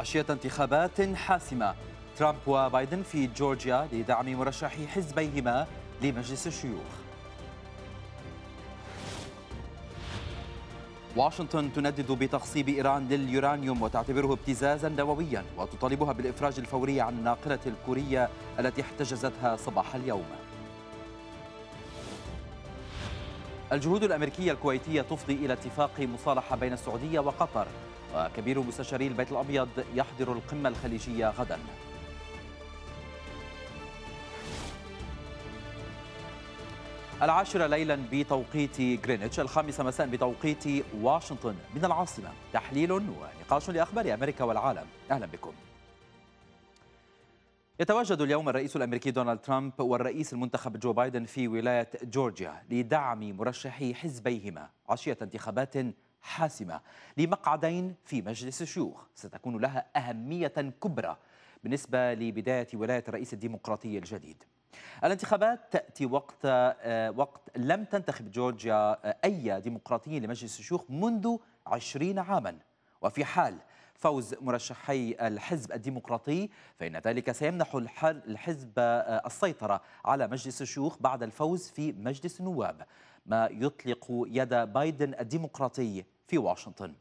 عشية انتخابات حاسمة ترامب وبايدن في جورجيا لدعم مرشحي حزبيهما لمجلس الشيوخ واشنطن تندد بتخصيب إيران لليورانيوم وتعتبره ابتزازا نوويا وتطالبها بالإفراج الفوري عن الناقلة الكورية التي احتجزتها صباح اليوم الجهود الأمريكية الكويتية تفضي إلى اتفاق مصالحة بين السعودية وقطر وكبير مستشاري البيت الأبيض يحضر القمة الخليجية غدا العاشرة ليلا بتوقيت غرينتش الخامسة مساء بتوقيت واشنطن من العاصمة تحليل ونقاش لأخبار أمريكا والعالم أهلا بكم يتواجد اليوم الرئيس الامريكي دونالد ترامب والرئيس المنتخب جو بايدن في ولايه جورجيا لدعم مرشحي حزبيهما عشيه انتخابات حاسمة لمقعدين في مجلس الشيوخ ستكون لها أهمية كبرى بالنسبة لبداية ولاية الرئيس الديمقراطي الجديد الانتخابات تأتي وقت آه، وقت لم تنتخب جورجيا آه، أي ديمقراطي لمجلس الشيوخ منذ عشرين عاما وفي حال فوز مرشحي الحزب الديمقراطي فإن ذلك سيمنح الحزب آه، السيطرة على مجلس الشيوخ بعد الفوز في مجلس النواب ما يطلق يد بايدن الديمقراطي في واشنطن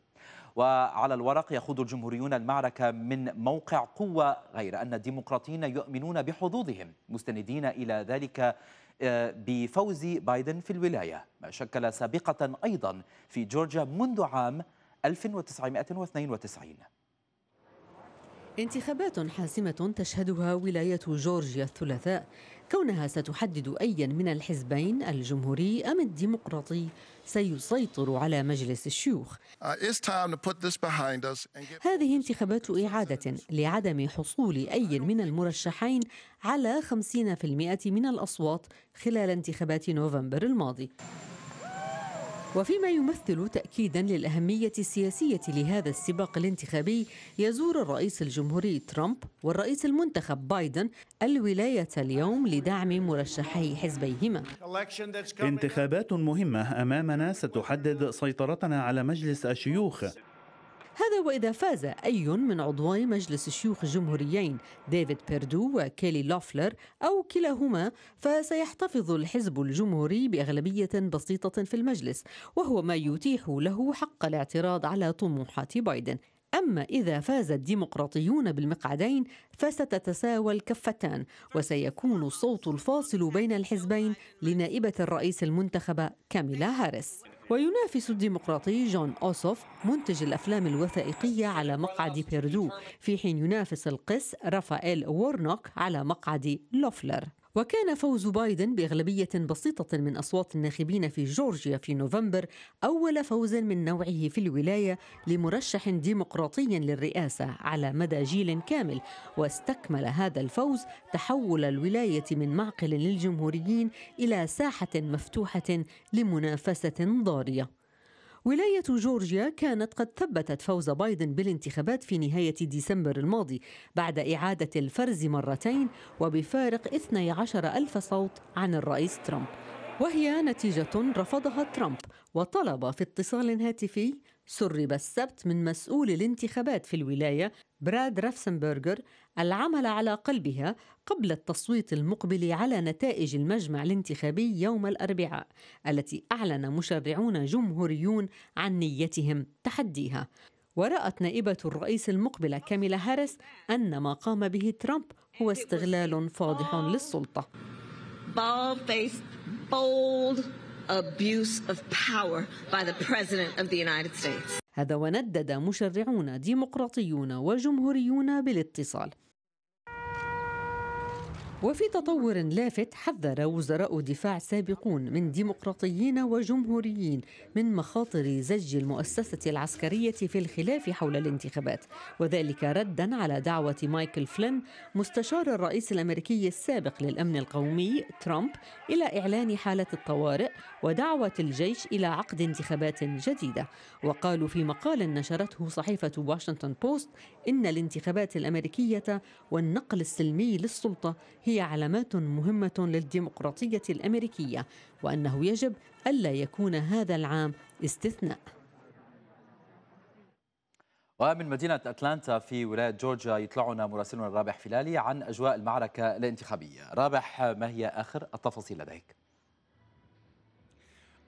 وعلى الورق يخوض الجمهوريون المعركة من موقع قوة غير أن الديمقراطيين يؤمنون بحظوظهم مستندين إلى ذلك آه، بفوز بايدن في الولاية ما شكل سابقة أيضا في جورجيا منذ عام 1992 انتخابات حاسمة تشهدها ولاية جورجيا الثلاثاء كونها ستحدد أيا من الحزبين الجمهوري أم الديمقراطي سيسيطر على مجلس الشيوخ uh, هذه انتخابات إعادة لعدم حصول أي من المرشحين على 50% من الأصوات خلال انتخابات نوفمبر الماضي وفيما يمثل تأكيدا للأهمية السياسية لهذا السباق الانتخابي يزور الرئيس الجمهوري ترامب والرئيس المنتخب بايدن الولاية اليوم لدعم مرشحي حزبيهما انتخابات مهمة أمامنا ستحدد سيطرتنا على مجلس الشيوخ هذا وإذا فاز أي من عضوي مجلس الشيوخ الجمهوريين ديفيد بيردو وكيلي لوفلر أو كلاهما فسيحتفظ الحزب الجمهوري بأغلبية بسيطة في المجلس وهو ما يتيح له حق الاعتراض على طموحات بايدن أما إذا فاز الديمقراطيون بالمقعدين فستتساوى الكفتان وسيكون الصوت الفاصل بين الحزبين لنائبة الرئيس المنتخبة كاميلا هاريس وينافس الديمقراطي جون أوسوف منتج الأفلام الوثائقية على مقعد بيردو في حين ينافس القس رافائيل وورنوك على مقعد لوفلر وكان فوز بايدن باغلبيه بسيطه من اصوات الناخبين في جورجيا في نوفمبر اول فوز من نوعه في الولايه لمرشح ديمقراطي للرئاسه على مدى جيل كامل واستكمل هذا الفوز تحول الولايه من معقل للجمهوريين الى ساحه مفتوحه لمنافسه ضاريه ولاية جورجيا كانت قد ثبتت فوز بايدن بالانتخابات في نهاية ديسمبر الماضي بعد إعادة الفرز مرتين وبفارق 12 ألف صوت عن الرئيس ترامب وهي نتيجة رفضها ترامب وطلب في اتصال هاتفي سرب السبت من مسؤول الانتخابات في الولاية براد رافسنبرجر العمل على قلبها قبل التصويت المقبل على نتائج المجمع الانتخابي يوم الأربعاء التي أعلن مشرعون جمهوريون عن نيتهم تحديها ورأت نائبة الرئيس المقبلة كاميلا هاريس أن ما قام به ترامب هو استغلال فاضح للسلطة abuse of power by the President of the United States. هذا وندد مشرعون ديمقراطيون وجمهوريون بالاتصال وفي تطور لافت حذر وزراء دفاع سابقون من ديمقراطيين وجمهوريين من مخاطر زج المؤسسة العسكرية في الخلاف حول الانتخابات وذلك ردا على دعوة مايكل فلين مستشار الرئيس الأمريكي السابق للأمن القومي ترامب إلى إعلان حالة الطوارئ ودعوة الجيش إلى عقد انتخابات جديدة وقالوا في مقال نشرته صحيفة واشنطن بوست إن الانتخابات الأمريكية والنقل السلمي للسلطة هي هي علامات مهمة للديمقراطية الأمريكية وأنه يجب ألا يكون هذا العام استثناء ومن مدينة أتلانتا في ولاية جورجيا يطلعنا مراسلنا رابح فلالي عن أجواء المعركة الانتخابية رابح ما هي آخر التفاصيل لديك؟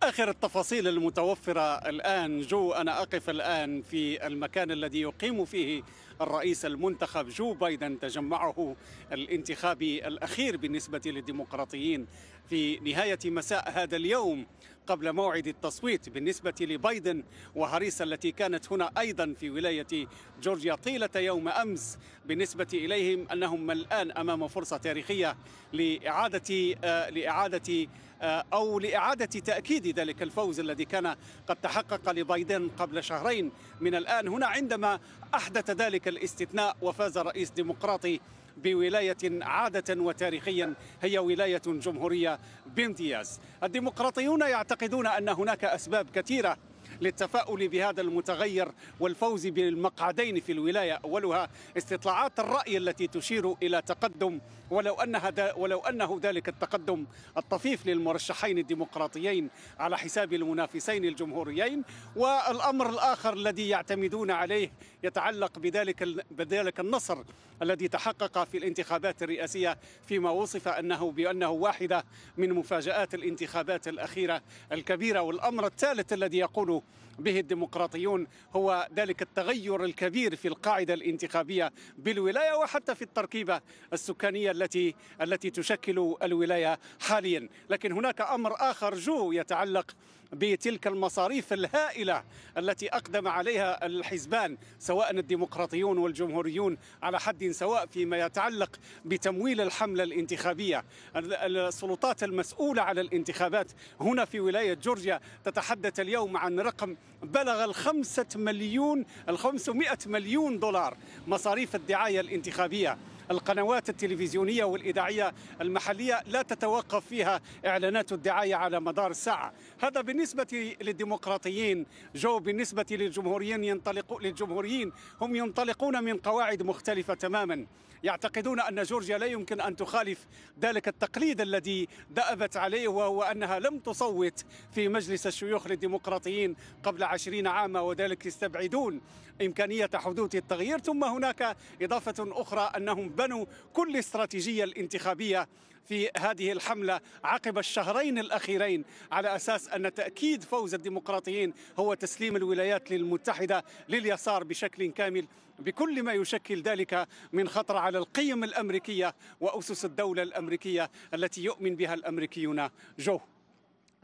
آخر التفاصيل المتوفرة الآن جو أنا أقف الآن في المكان الذي يقيم فيه الرئيس المنتخب جو بايدن تجمعه الانتخابي الأخير بالنسبة للديمقراطيين في نهاية مساء هذا اليوم قبل موعد التصويت بالنسبة لبايدن وهاريس التي كانت هنا أيضا في ولاية جورجيا طيلة يوم أمس بالنسبة إليهم أنهم الآن أمام فرصة تاريخية لإعادة آه، لإعادة آه، أو لإعادة تأكيد ذلك الفوز الذي كان قد تحقق لبايدن قبل شهرين من الآن هنا عندما أحدث ذلك الاستثناء وفاز رئيس ديمقراطي بولاية عادة وتاريخيا هي ولاية جمهورية بامتياز الديمقراطيون يعتقدون أن هناك أسباب كثيرة للتفاؤل بهذا المتغير والفوز بالمقعدين في الولاية أولها استطلاعات الرأي التي تشير إلى تقدم ولو أنها ولو أنه ذلك التقدم الطفيف للمرشحين الديمقراطيين على حساب المنافسين الجمهوريين والأمر الآخر الذي يعتمدون عليه يتعلق بذلك بذلك النصر الذي تحقق في الانتخابات الرئاسية فيما وصف أنه بأنه واحدة من مفاجآت الانتخابات الأخيرة الكبيرة والأمر الثالث الذي يقول به الديمقراطيون هو ذلك التغير الكبير في القاعدة الانتخابية بالولاية وحتى في التركيبة السكانية التي التي تشكل الولاية حاليا لكن هناك أمر آخر جو يتعلق بتلك المصاريف الهائلة التي أقدم عليها الحزبان سواء الديمقراطيون والجمهوريون على حد سواء فيما يتعلق بتمويل الحملة الانتخابية السلطات المسؤولة على الانتخابات هنا في ولاية جورجيا تتحدث اليوم عن رقم بلغ الخمسة مليون الخمسمائة مليون دولار مصاريف الدعاية الانتخابية القنوات التلفزيونية والإذاعية المحلية لا تتوقف فيها إعلانات الدعاية على مدار الساعة هذا بالنسبة للديمقراطيين جو بالنسبة للجمهوريين ينطلق للجمهوريين هم ينطلقون من قواعد مختلفة تماما يعتقدون أن جورجيا لا يمكن أن تخالف ذلك التقليد الذي دأبت عليه وهو أنها لم تصوت في مجلس الشيوخ للديمقراطيين قبل عشرين عاما وذلك يستبعدون إمكانية حدوث التغيير ثم هناك إضافة أخرى أنهم بنوا كل استراتيجية الانتخابية في هذه الحملة عقب الشهرين الأخيرين على أساس أن تأكيد فوز الديمقراطيين هو تسليم الولايات المتحدة لليسار بشكل كامل بكل ما يشكل ذلك من خطر على القيم الأمريكية وأسس الدولة الأمريكية التي يؤمن بها الأمريكيون جو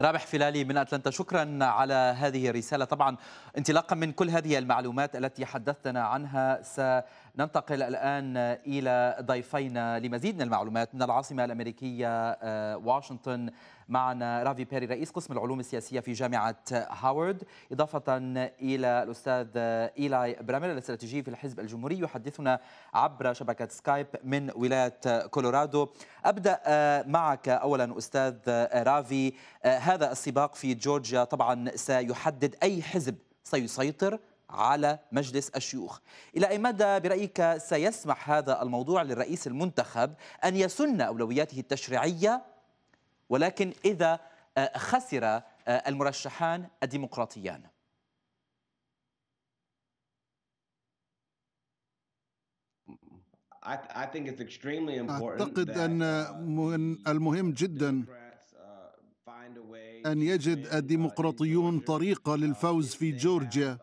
رابح فلالي من أتلانتا شكرا على هذه الرسالة طبعا انطلاقا من كل هذه المعلومات التي حدثتنا عنها سننتقل الآن إلى ضيفينا لمزيد من المعلومات من العاصمة الأمريكية آه، واشنطن معنا رافي بيري رئيس قسم العلوم السياسية في جامعة هاورد إضافة إلى الأستاذ إيلاي برامل الاستراتيجي في الحزب الجمهوري يحدثنا عبر شبكة سكايب من ولاية كولورادو أبدأ آه، معك أولا أستاذ آه، رافي آه، هذا السباق في جورجيا طبعا سيحدد أي حزب سيسيطر على مجلس الشيوخ إلى أي مدى برأيك سيسمح هذا الموضوع للرئيس المنتخب أن يسن أولوياته التشريعية ولكن إذا آه، خسر آه، المرشحان الديمقراطيان أعتقد أن uh, المهم جدا uh, أن يجد uh, الديمقراطيون طريقة للفوز في جورجيا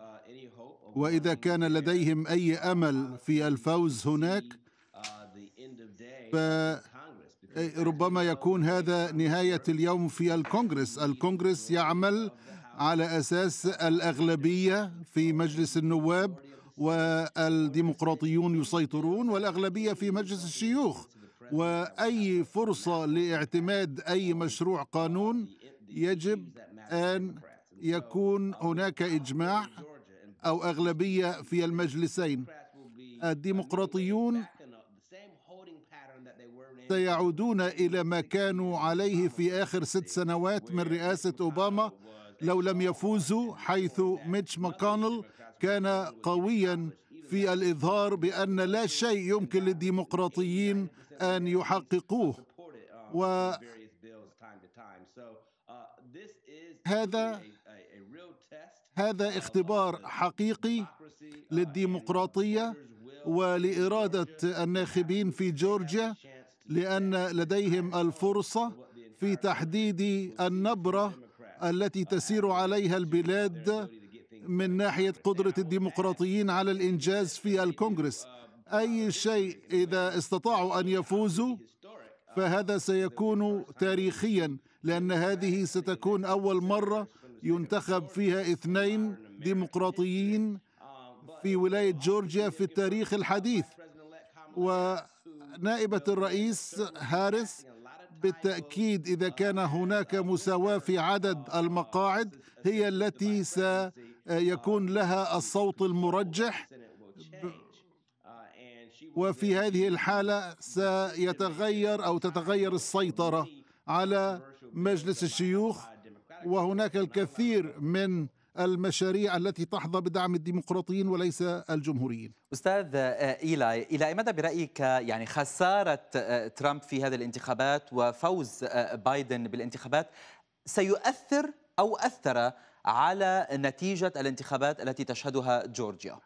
وإذا كان لديهم أي أمل في الفوز هناك ربما يكون هذا نهاية اليوم في الكونغرس الكونغرس يعمل على أساس الأغلبية في مجلس النواب والديمقراطيون يسيطرون والأغلبية في مجلس الشيوخ وأي فرصة لاعتماد أي مشروع قانون يجب أن يكون هناك إجماع أو أغلبية في المجلسين الديمقراطيون سيعودون إلى ما كانوا عليه في آخر ست سنوات من رئاسة أوباما لو لم يفوزوا حيث ميتش ماكونل كان قويا في الإظهار بأن لا شيء يمكن للديمقراطيين أن يحققوه و هذا هذا اختبار حقيقي للديمقراطيه ولاراده الناخبين في جورجيا لان لديهم الفرصه في تحديد النبره التي تسير عليها البلاد من ناحيه قدره الديمقراطيين على الانجاز في الكونغرس اي شيء اذا استطاعوا ان يفوزوا فهذا سيكون تاريخيا لان هذه ستكون اول مره ينتخب فيها اثنين ديمقراطيين في ولايه جورجيا في التاريخ الحديث و نائبة الرئيس هارس بالتأكيد إذا كان هناك مساواة في عدد المقاعد هي التي سيكون لها الصوت المرجح وفي هذه الحالة سيتغير أو تتغير السيطرة على مجلس الشيوخ وهناك الكثير من المشاريع التي تحظى بدعم الديمقراطيين وليس الجمهوريين أستاذ آه، إيلاي إلى أي مدى برأيك آه، يعني خسارة آه، ترامب في هذه الانتخابات وفوز بايدن بالانتخابات سيؤثر أو أثر على نتيجة الانتخابات التي تشهدها جورجيا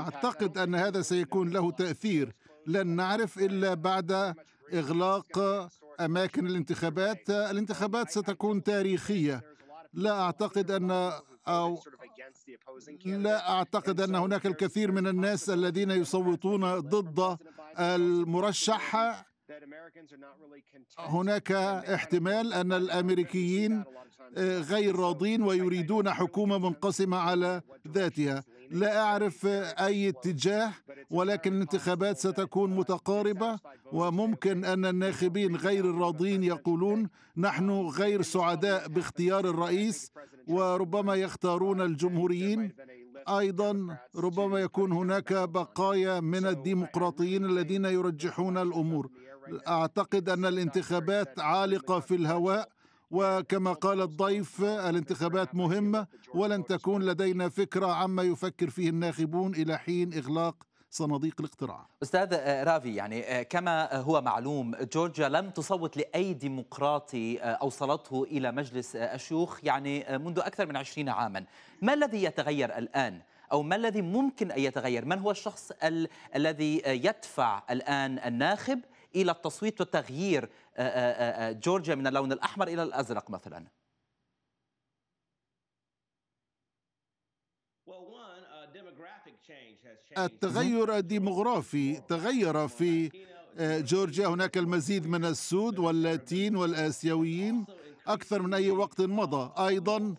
أعتقد أن هذا سيكون له تأثير لن نعرف إلا بعد إغلاق اماكن الانتخابات الانتخابات ستكون تاريخيه لا اعتقد ان أو لا أعتقد أن هناك الكثير من الناس الذين يصوتون ضد المرشح هناك احتمال أن الأمريكيين غير راضين ويريدون حكومة منقسمة على ذاتها لا أعرف أي اتجاه ولكن الانتخابات ستكون متقاربة وممكن أن الناخبين غير الراضين يقولون نحن غير سعداء باختيار الرئيس وربما يختارون الجمهوريين ايضا ربما يكون هناك بقايا من الديمقراطيين الذين يرجحون الامور اعتقد ان الانتخابات عالقه في الهواء وكما قال الضيف الانتخابات مهمة ولن تكون لدينا فكرة عما يفكر فيه الناخبون إلى حين إغلاق صناديق الاقتراع أستاذ آه، رافي يعني آه، كما هو معلوم جورجيا لم تصوت لأي ديمقراطي آه، أوصلته إلى مجلس الشيوخ يعني منذ أكثر من عشرين عاما ما الذي يتغير الآن؟ أو ما الذي ممكن أن يتغير؟ من هو الشخص ال الذي يدفع الآن الناخب الى التصويت وتغيير آه، آه، آه، جورجيا من اللون الاحمر الى الازرق مثلا؟ uh, التغير الديمغرافي تغير في جورجيا هناك المزيد من السود واللاتين والاسيويين اكثر من اي وقت مضى ايضا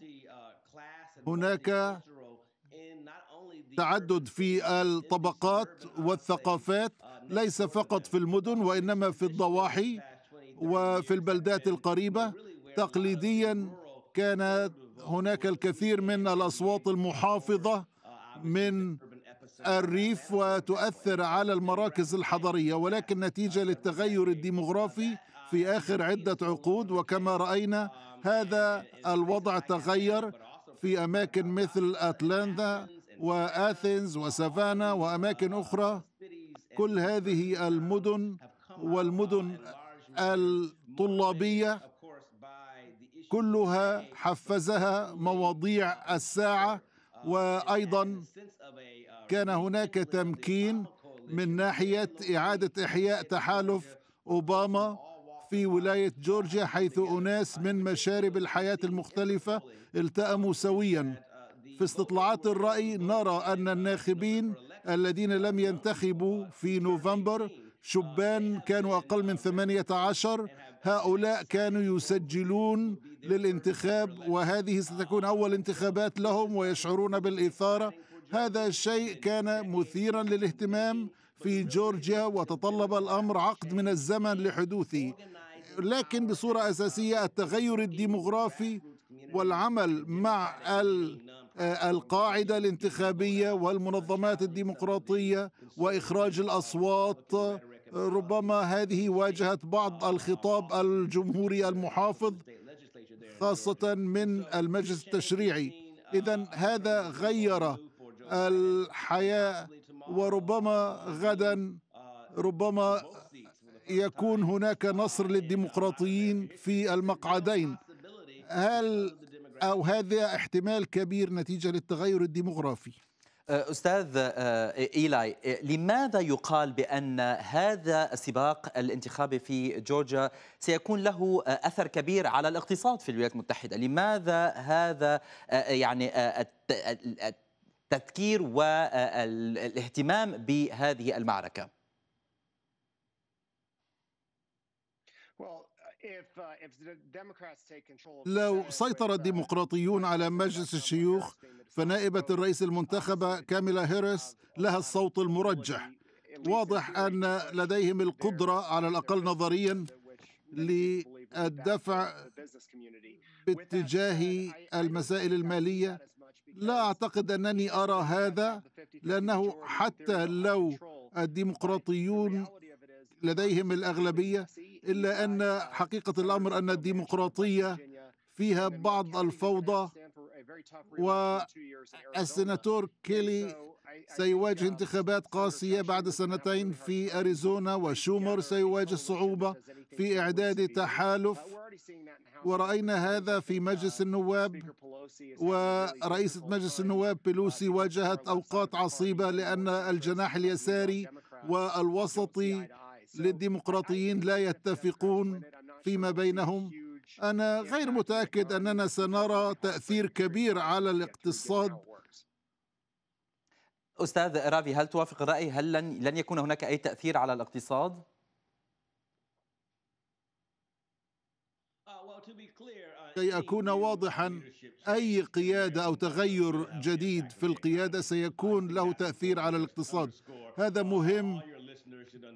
هناك تعدد في الطبقات والثقافات ليس فقط في المدن وإنما في الضواحي وفي البلدات القريبة تقليديا كانت هناك الكثير من الأصوات المحافظة من الريف وتؤثر على المراكز الحضرية ولكن نتيجة للتغير الديمغرافي في آخر عدة عقود وكما رأينا هذا الوضع تغير في أماكن مثل أتلانتا وآثينز وسافانا وأماكن أخرى كل هذه المدن والمدن الطلابيه كلها حفزها مواضيع الساعه وايضا كان هناك تمكين من ناحيه اعاده احياء تحالف اوباما في ولايه جورجيا حيث اناس من مشارب الحياه المختلفه التأموا سويا في استطلاعات الرأي نرى أن الناخبين الذين لم ينتخبوا في نوفمبر شبان كانوا أقل من 18 هؤلاء كانوا يسجلون للانتخاب وهذه ستكون أول انتخابات لهم ويشعرون بالإثارة هذا الشيء كان مثيرا للاهتمام في جورجيا وتطلب الأمر عقد من الزمن لحدوثه لكن بصورة أساسية التغير الديمغرافي والعمل مع ال القاعده الانتخابيه والمنظمات الديمقراطيه واخراج الاصوات ربما هذه واجهت بعض الخطاب الجمهوري المحافظ خاصه من المجلس التشريعي اذا هذا غير الحياه وربما غدا ربما يكون هناك نصر للديمقراطيين في المقعدين هل أو هذا احتمال كبير نتيجة للتغير الديمغرافي أه، استاذ أه، ايلاي أه، لماذا يقال بان هذا السباق الانتخابي في جورجيا سيكون له اثر كبير على الاقتصاد في الولايات المتحده لماذا هذا يعني التذكير والاهتمام بهذه المعركه Uh, لو سيطر uh, الديمقراطيون على مجلس الشيوخ فنائبة الرئيس المنتخبة كاميلا هيرس لها الصوت المرجح واضح أن لديهم القدرة على الأقل نظريا للدفع باتجاه المسائل المالية لا أعتقد أنني أرى هذا لأنه حتى لو الديمقراطيون لديهم الأغلبية إلا أن حقيقة الأمر أن الديمقراطية فيها بعض الفوضى والسناتور كيلي سيواجه انتخابات قاسية بعد سنتين في أريزونا وشومر سيواجه صعوبة في إعداد تحالف ورأينا هذا في مجلس النواب ورئيسة مجلس النواب بيلوسي واجهت أوقات عصيبة لأن الجناح اليساري والوسطي للديمقراطيين لا يتفقون فيما بينهم انا غير متاكد اننا سنرى تاثير كبير على الاقتصاد استاذ رافي هل توافق الراي هل لن لن يكون هناك اي تاثير على الاقتصاد uh, uh, كي اكون واضحا اي قياده او تغير جديد في القياده سيكون له تاثير على الاقتصاد هذا مهم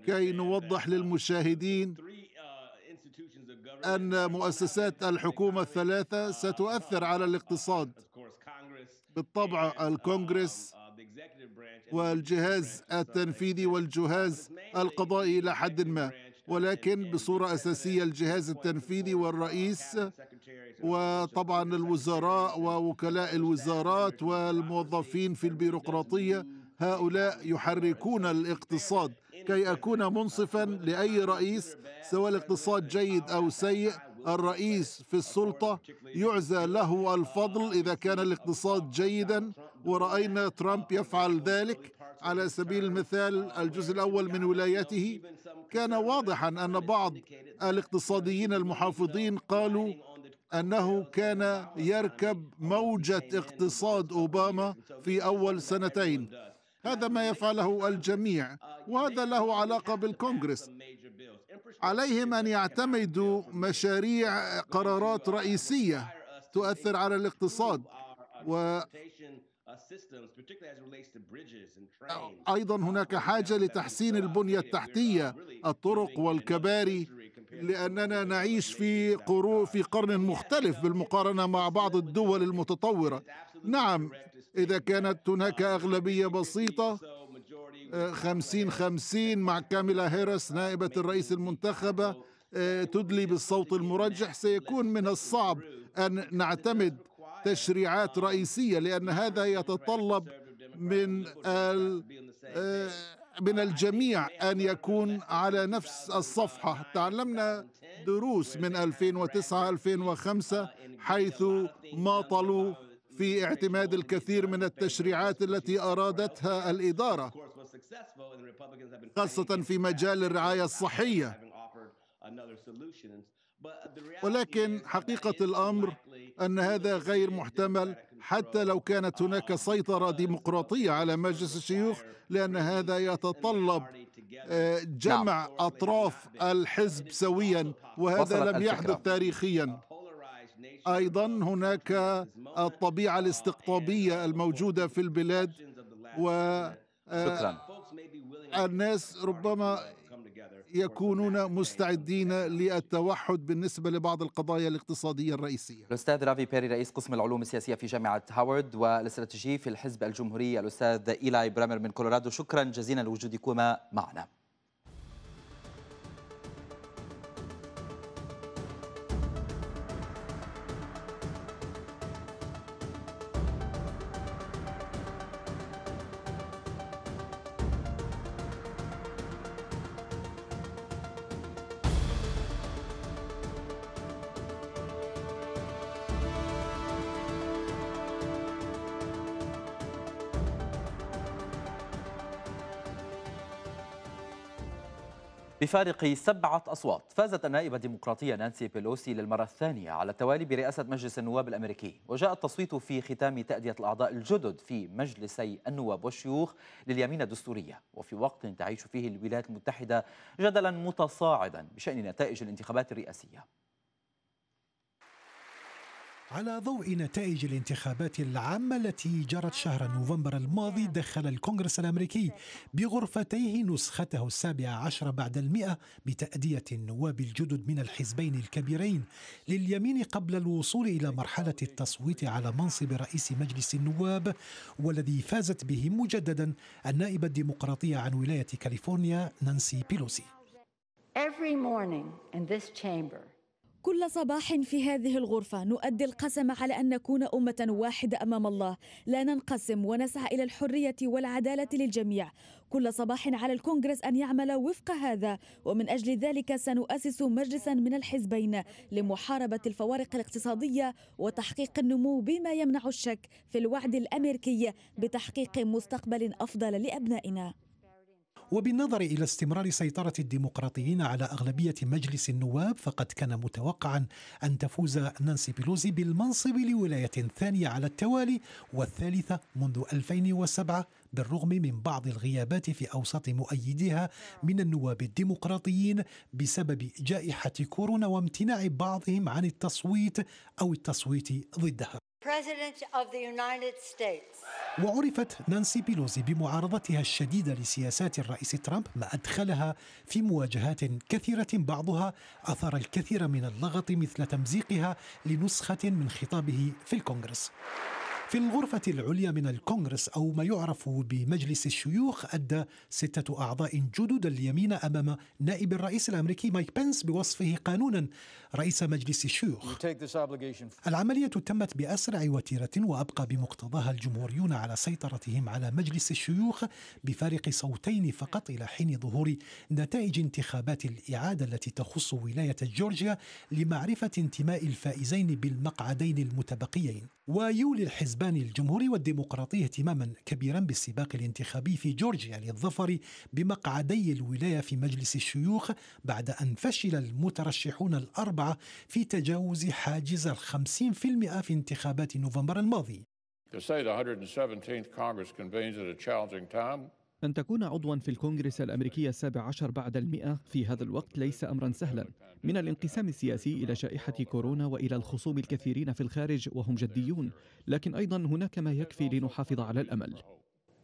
كي نوضح للمشاهدين ان مؤسسات الحكومه الثلاثه ستؤثر على الاقتصاد بالطبع الكونغرس والجهاز التنفيذي والجهاز القضائي الى حد ما ولكن بصوره اساسيه الجهاز التنفيذي والرئيس وطبعا الوزراء ووكلاء الوزارات والموظفين في البيروقراطيه هؤلاء يحركون الاقتصاد كي أكون منصفا لأي رئيس سواء الاقتصاد جيد أو سيء الرئيس في السلطة يعزى له الفضل إذا كان الاقتصاد جيدا ورأينا ترامب يفعل ذلك على سبيل المثال الجزء الأول من ولايته كان واضحا أن بعض الاقتصاديين المحافظين قالوا أنه كان يركب موجة اقتصاد أوباما في أول سنتين هذا ما يفعله الجميع وهذا له علاقة بالكونغرس عليهم أن يعتمدوا مشاريع قرارات رئيسية تؤثر على الاقتصاد و ايضا هناك حاجه لتحسين البنيه التحتيه الطرق والكباري لاننا نعيش في قرون في قرن مختلف بالمقارنه مع بعض الدول المتطوره نعم إذا كانت هناك أغلبية بسيطة 50 آه، 50 مع كاميلا هيرس نائبة الرئيس المنتخبة آه، تدلي بالصوت المرجح سيكون من الصعب أن نعتمد تشريعات رئيسية لأن هذا يتطلب من آه، من الجميع أن يكون على نفس الصفحة تعلمنا دروس من 2009 2005 حيث ماطلوا في اعتماد الكثير من التشريعات التي ارادتها الاداره خاصه في مجال الرعايه الصحيه ولكن حقيقه الامر ان هذا غير محتمل حتى لو كانت هناك سيطره ديمقراطيه على مجلس الشيوخ لان هذا يتطلب آه، جمع نعم. اطراف الحزب سويا وهذا لم يحدث تاريخيا ايضا هناك الطبيعه الاستقطابيه الموجوده في البلاد و آه، الناس ربما يكونون مستعدين للتوحد بالنسبه لبعض القضايا الاقتصاديه الرئيسيه. الاستاذ رافي بيري رئيس قسم العلوم السياسيه في جامعه هاورد والاستراتيجي في الحزب الجمهوري الاستاذ ايلاي برامر من كولورادو شكرا جزيلا لوجودكما معنا. بفارق سبعة أصوات فازت النائبة الديمقراطية نانسي بيلوسي للمرة الثانية على التوالي برئاسة مجلس النواب الأمريكي وجاء التصويت في ختام تأدية الأعضاء الجدد في مجلسي النواب والشيوخ لليمين الدستورية وفي وقت تعيش فيه الولايات المتحدة جدلا متصاعدا بشأن نتائج الانتخابات الرئاسية على ضوء نتائج الانتخابات العامة التي جرت شهر نوفمبر الماضي دخل الكونغرس الأمريكي بغرفتيه نسخته السابعة عشر بعد المئة بتأدية النواب الجدد من الحزبين الكبيرين لليمين قبل الوصول إلى مرحلة التصويت على منصب رئيس مجلس النواب والذي فازت به مجددا النائبة الديمقراطية عن ولاية كاليفورنيا نانسي بيلوسي Every morning in this chamber كل صباح في هذه الغرفة نؤدي القسم على أن نكون أمة واحدة أمام الله لا ننقسم ونسعى إلى الحرية والعدالة للجميع كل صباح على الكونغرس أن يعمل وفق هذا ومن أجل ذلك سنؤسس مجلسا من الحزبين لمحاربة الفوارق الاقتصادية وتحقيق النمو بما يمنع الشك في الوعد الأمريكي بتحقيق مستقبل أفضل لأبنائنا وبالنظر إلى استمرار سيطرة الديمقراطيين على أغلبية مجلس النواب فقد كان متوقعا أن تفوز نانسي بيلوزي بالمنصب لولاية ثانية على التوالي والثالثة منذ 2007 بالرغم من بعض الغيابات في أوساط مؤيديها من النواب الديمقراطيين بسبب جائحة كورونا وامتناع بعضهم عن التصويت أو التصويت ضدها. President of the United States. وعرفت نانسي بيلوزي بمعارضتها الشديدة لسياسات الرئيس ترامب ما أدخلها في مواجهات كثيرة بعضها أثار الكثير من اللغط مثل تمزيقها لنسخة من خطابه في الكونغرس في الغرفة العليا من الكونغرس أو ما يعرف بمجلس الشيوخ أدى ستة أعضاء جدد اليمين أمام نائب الرئيس الأمريكي مايك بنس بوصفه قانونا رئيس مجلس الشيوخ العملية تمت بأسرع وتيرة وأبقى بمقتضاها الجمهوريون على سيطرتهم على مجلس الشيوخ بفارق صوتين فقط إلى حين ظهور نتائج انتخابات الإعادة التي تخص ولاية جورجيا لمعرفة انتماء الفائزين بالمقعدين المتبقيين ويولي الحزب الاسباني الجمهوري والديمقراطي اهتماما كبيرا بالسباق الانتخابي في جورجيا للظفر بمقعدي الولايه في مجلس الشيوخ بعد ان فشل المترشحون الاربعه في تجاوز حاجز ال 50% في انتخابات نوفمبر الماضي. To say the 117th Congress convenes at a challenging time أن تكون عضوا في الكونغرس الأمريكي السابع عشر بعد المئة في هذا الوقت ليس أمرا سهلا من الانقسام السياسي إلى شائحة كورونا وإلى الخصوم الكثيرين في الخارج وهم جديون لكن أيضا هناك ما يكفي لنحافظ على الأمل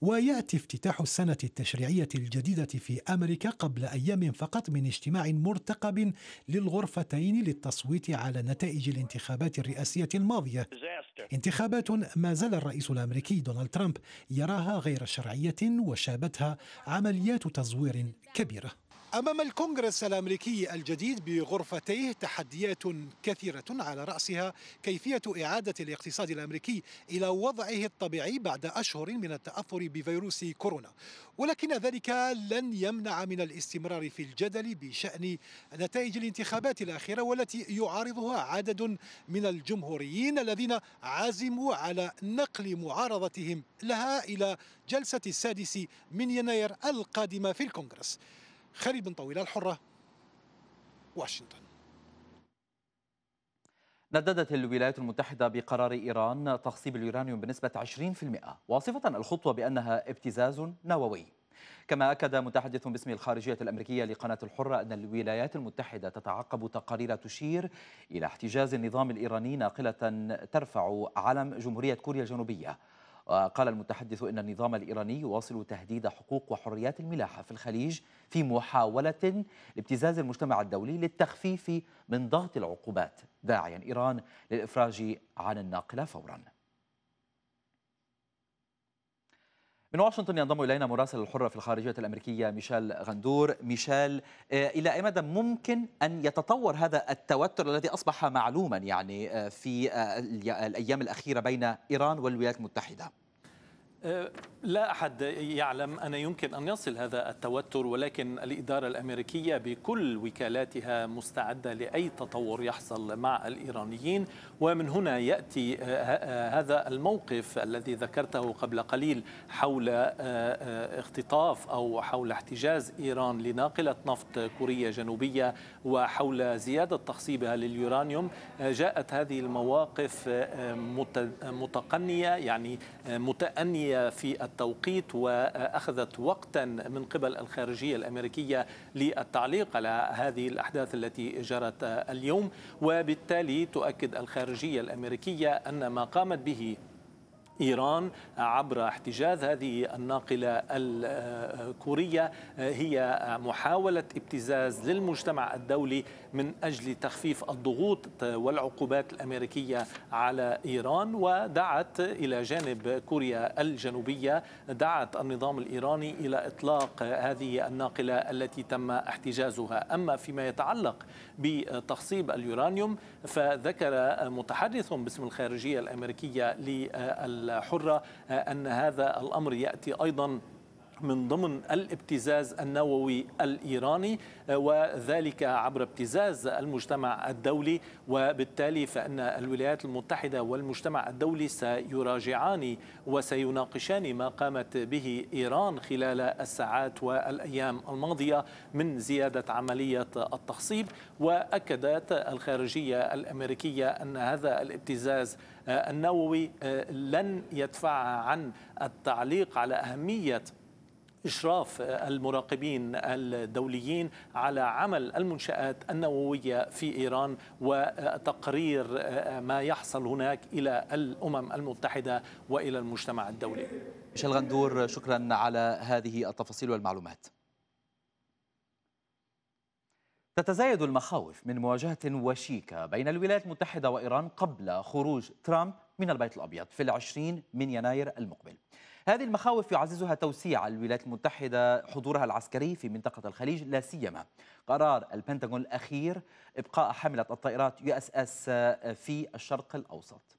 وياتي افتتاح السنه التشريعيه الجديده في امريكا قبل ايام فقط من اجتماع مرتقب للغرفتين للتصويت على نتائج الانتخابات الرئاسيه الماضيه انتخابات ما زال الرئيس الامريكي دونالد ترامب يراها غير شرعيه وشابتها عمليات تزوير كبيره أمام الكونغرس الأمريكي الجديد بغرفتيه تحديات كثيرة على رأسها كيفية إعادة الاقتصاد الأمريكي إلى وضعه الطبيعي بعد أشهر من التأثر بفيروس كورونا ولكن ذلك لن يمنع من الاستمرار في الجدل بشأن نتائج الانتخابات الأخيرة والتي يعارضها عدد من الجمهوريين الذين عزموا على نقل معارضتهم لها إلى جلسة السادس من يناير القادمة في الكونغرس خالد بن طويلة الحرة واشنطن نددت الولايات المتحدة بقرار إيران تخصيب اليورانيوم بنسبة 20% واصفة الخطوة بأنها ابتزاز نووي كما أكد متحدث باسم الخارجية الأمريكية لقناة الحرة أن الولايات المتحدة تتعقب تقارير تشير إلى احتجاز النظام الإيراني ناقلة ترفع علم جمهورية كوريا الجنوبية وقال المتحدث إن النظام الإيراني يواصل تهديد حقوق وحريات الملاحة في الخليج في محاولة لابتزاز المجتمع الدولي للتخفيف من ضغط العقوبات داعيا إيران للإفراج عن الناقلة فوراً من واشنطن ينضم الينا مراسل الحره في الخارجيه الامريكيه ميشيل غندور ميشيل آه، الى اي مدى ممكن ان يتطور هذا التوتر الذي اصبح معلوما يعني آه، في آه، الايام الاخيره بين ايران والولايات المتحده أه، لا أحد يعلم أن يمكن أن يصل هذا التوتر ولكن الإدارة الأمريكية بكل وكالاتها مستعدة لأي تطور يحصل مع الإيرانيين ومن هنا يأتي أه، أه، هذا الموقف الذي ذكرته قبل قليل حول اختطاف أو حول احتجاز إيران لناقلة نفط كورية جنوبية وحول زيادة تخصيبها لليورانيوم آه، جاءت هذه المواقف آه، متقنية يعني آه، متأنية في التوقيت وأخذت وقتا من قبل الخارجية الأمريكية للتعليق على هذه الأحداث التي جرت اليوم وبالتالي تؤكد الخارجية الأمريكية أن ما قامت به إيران عبر احتجاز هذه الناقلة الكورية هي محاولة ابتزاز للمجتمع الدولي من أجل تخفيف الضغوط والعقوبات الأمريكية على إيران ودعت إلى جانب كوريا الجنوبية دعت النظام الإيراني إلى إطلاق هذه الناقلة التي تم احتجازها أما فيما يتعلق بتخصيب اليورانيوم فذكر متحدث باسم الخارجية الأمريكية لل الحرة آه، أن هذا الأمر يأتي أيضا من ضمن الابتزاز النووي الايراني آه، وذلك عبر ابتزاز المجتمع الدولي وبالتالي فان الولايات المتحده والمجتمع الدولي سيراجعان وسيناقشان ما قامت به ايران خلال الساعات والايام الماضيه من زياده عمليه التخصيب واكدت الخارجيه الامريكيه ان هذا الابتزاز آه، النووي آه، لن يدفع عن التعليق على أهمية إشراف آه، المراقبين الدوليين على عمل المنشآت النووية في إيران وتقرير ما يحصل هناك إلى الأمم المتحدة وإلى المجتمع الدولي ميشيل غندور شكرا على هذه التفاصيل والمعلومات تتزايد المخاوف من مواجهة وشيكة بين الولايات المتحدة وإيران قبل خروج ترامب من البيت الأبيض في العشرين من يناير المقبل هذه المخاوف يعززها توسيع الولايات المتحدة حضورها العسكري في منطقة الخليج لا سيما قرار البنتاغون الأخير إبقاء حملة الطائرات يو اس اس في الشرق الأوسط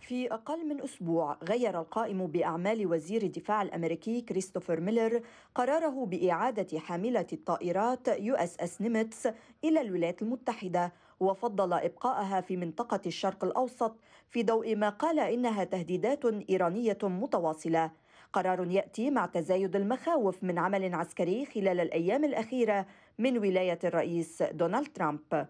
في أقل من أسبوع غير القائم بأعمال وزير الدفاع الأمريكي كريستوفر ميلر قراره بإعادة حاملة الطائرات يو اس اس نيمتس إلى الولايات المتحدة وفضل إبقاءها في منطقة الشرق الأوسط في ضوء ما قال إنها تهديدات إيرانية متواصلة قرار ياتي مع تزايد المخاوف من عمل عسكري خلال الايام الاخيره من ولايه الرئيس دونالد ترامب.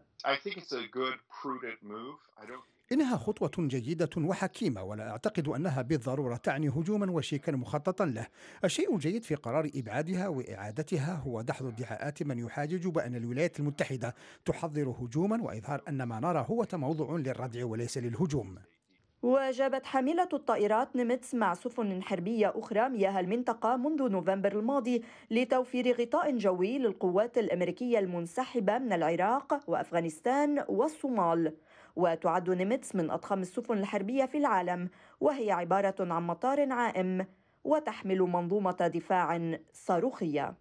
إنها خطوة جيدة وحكيمة ولا أعتقد أنها بالضرورة تعني هجوما وشيكا مخططا له الشيء الجيد في قرار إبعادها وإعادتها هو دحض ادعاءات من يحاجج بأن الولايات المتحدة تحضر هجوما وإظهار أن ما نرى هو موضوع للردع وليس للهجوم واجابت حاملة الطائرات نيمتس مع سفن حربية أخرى مياه المنطقة منذ نوفمبر الماضي لتوفير غطاء جوي للقوات الأمريكية المنسحبة من العراق وأفغانستان والصومال وتعد نيمتس من أضخم السفن الحربية في العالم وهي عبارة عن مطار عائم وتحمل منظومة دفاع صاروخية.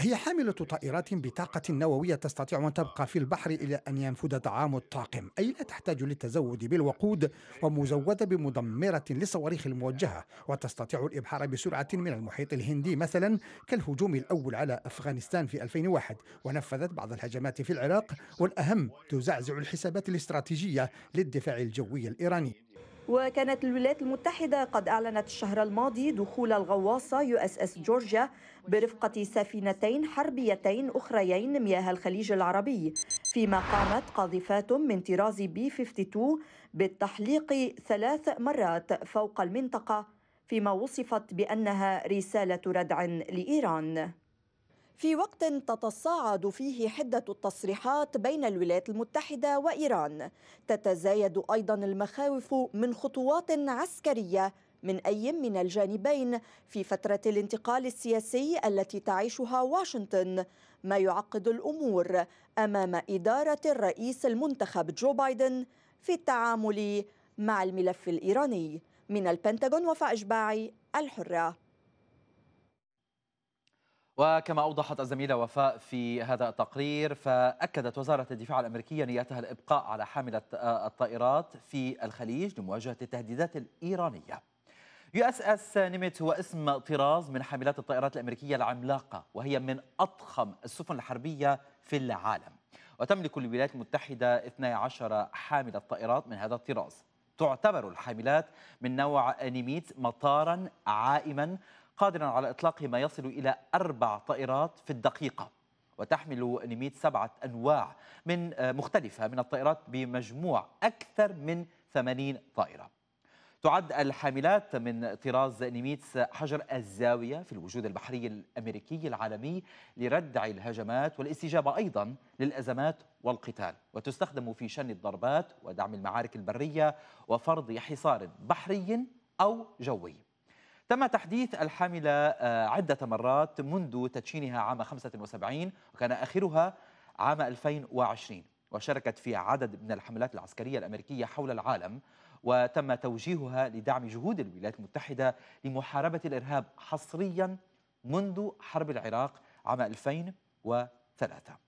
هي حاملة طائرات بطاقة نووية تستطيع أن تبقى في البحر إلى أن ينفد طعام الطاقم أي لا تحتاج للتزود بالوقود ومزودة بمدمرة للصواريخ الموجهة وتستطيع الإبحار بسرعة من المحيط الهندي مثلا كالهجوم الأول على أفغانستان في 2001 ونفذت بعض الهجمات في العراق والأهم تزعزع الحسابات الاستراتيجية للدفاع الجوي الإيراني وكانت الولايات المتحدة قد أعلنت الشهر الماضي دخول الغواصة يو اس اس جورجيا برفقة سفينتين حربيتين أخريين مياه الخليج العربي فيما قامت قاذفات من طراز بي 52 بالتحليق ثلاث مرات فوق المنطقة فيما وصفت بأنها رسالة ردع لإيران في وقت تتصاعد فيه حدة التصريحات بين الولايات المتحدة وإيران تتزايد أيضا المخاوف من خطوات عسكرية من أي من الجانبين في فترة الانتقال السياسي التي تعيشها واشنطن ما يعقد الأمور أمام إدارة الرئيس المنتخب جو بايدن في التعامل مع الملف الإيراني من البنتاغون وفاء إشباعي الحرة وكما أوضحت الزميلة وفاء في هذا التقرير فأكدت وزارة الدفاع الأمريكية نيتها الإبقاء على حاملة آه، الطائرات في الخليج لمواجهة التهديدات الإيرانية يو اس اس نيمت هو اسم طراز من حاملات الطائرات الأمريكية العملاقة وهي من أضخم السفن الحربية في العالم وتملك الولايات المتحدة 12 حاملة طائرات من هذا الطراز تعتبر الحاملات من نوع نيميت مطارا عائما قادرا على إطلاق ما يصل إلى أربع طائرات في الدقيقة وتحمل نيميت سبعة أنواع من آه، مختلفة من الطائرات بمجموع أكثر من 80 طائرة تعد الحاملات من طراز نيميتس حجر الزاوية في الوجود البحري الأمريكي العالمي لردع الهجمات والاستجابة أيضا للأزمات والقتال وتستخدم في شن الضربات ودعم المعارك البرية وفرض حصار بحري أو جوي تم تحديث الحاملة آه، عدة مرات منذ تدشينها عام 75 وكان آخرها عام 2020 وشاركت في عدد من الحملات العسكرية الأمريكية حول العالم وتم توجيهها لدعم جهود الولايات المتحدة لمحاربة الإرهاب حصريا منذ حرب العراق عام 2003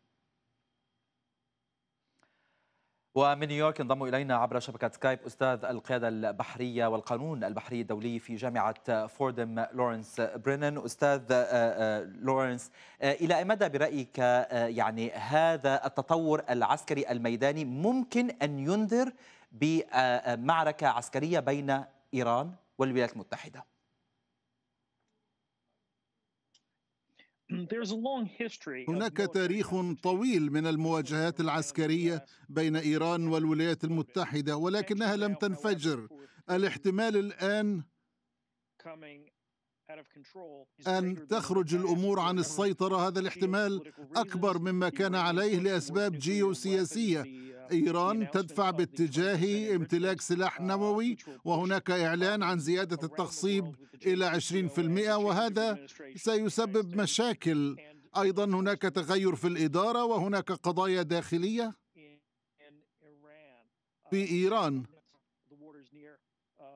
ومن نيويورك ينضم إلينا عبر شبكة سكايب أستاذ القيادة البحرية والقانون البحري الدولي في جامعة فوردم لورنس برينن أستاذ آه، آه، لورنس آه، إلى أي مدى برأيك يعني هذا التطور العسكري الميداني ممكن أن ينذر بمعركة عسكرية بين إيران والولايات المتحدة؟ هناك تاريخ طويل من المواجهات العسكريه بين ايران والولايات المتحده ولكنها لم تنفجر الاحتمال الان أن تخرج الأمور عن السيطرة هذا الاحتمال أكبر مما كان عليه لأسباب جيوسياسية إيران تدفع باتجاه امتلاك سلاح آه، نووي وهناك إعلان عن زيادة التخصيب إلى 20% آه، وهذا سيسبب مشاكل أيضا هناك تغير في الإدارة وهناك قضايا داخلية uh, في إيران uh,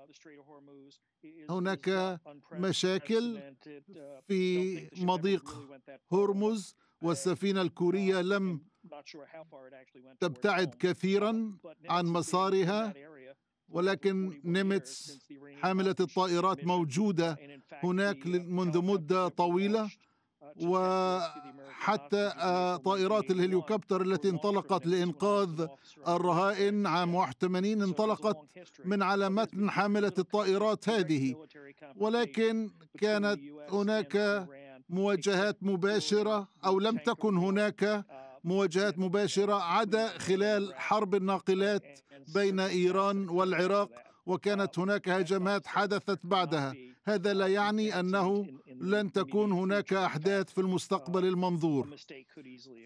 هناك مشاكل uh, في مضيق هرمز والسفينة الكورية لم تبتعد كثيرا um, عن مسارها ولكن نيمتس حاملة الطائرات موجودة هناك uh, منذ مدة طويلة uh, وحتى آه، طائرات الهليوكوبتر التي انطلقت لإنقاذ الرهائن عام 81 انطلقت من على متن حاملة الطائرات هذه ولكن كانت هناك مواجهات مباشرة أو لم تكن هناك uh, مواجهات مباشرة عدا خلال حرب الناقلات بين إيران والعراق وكانت هناك هجمات حدثت بعدها هذا لا يعني انه لن تكون هناك احداث في المستقبل المنظور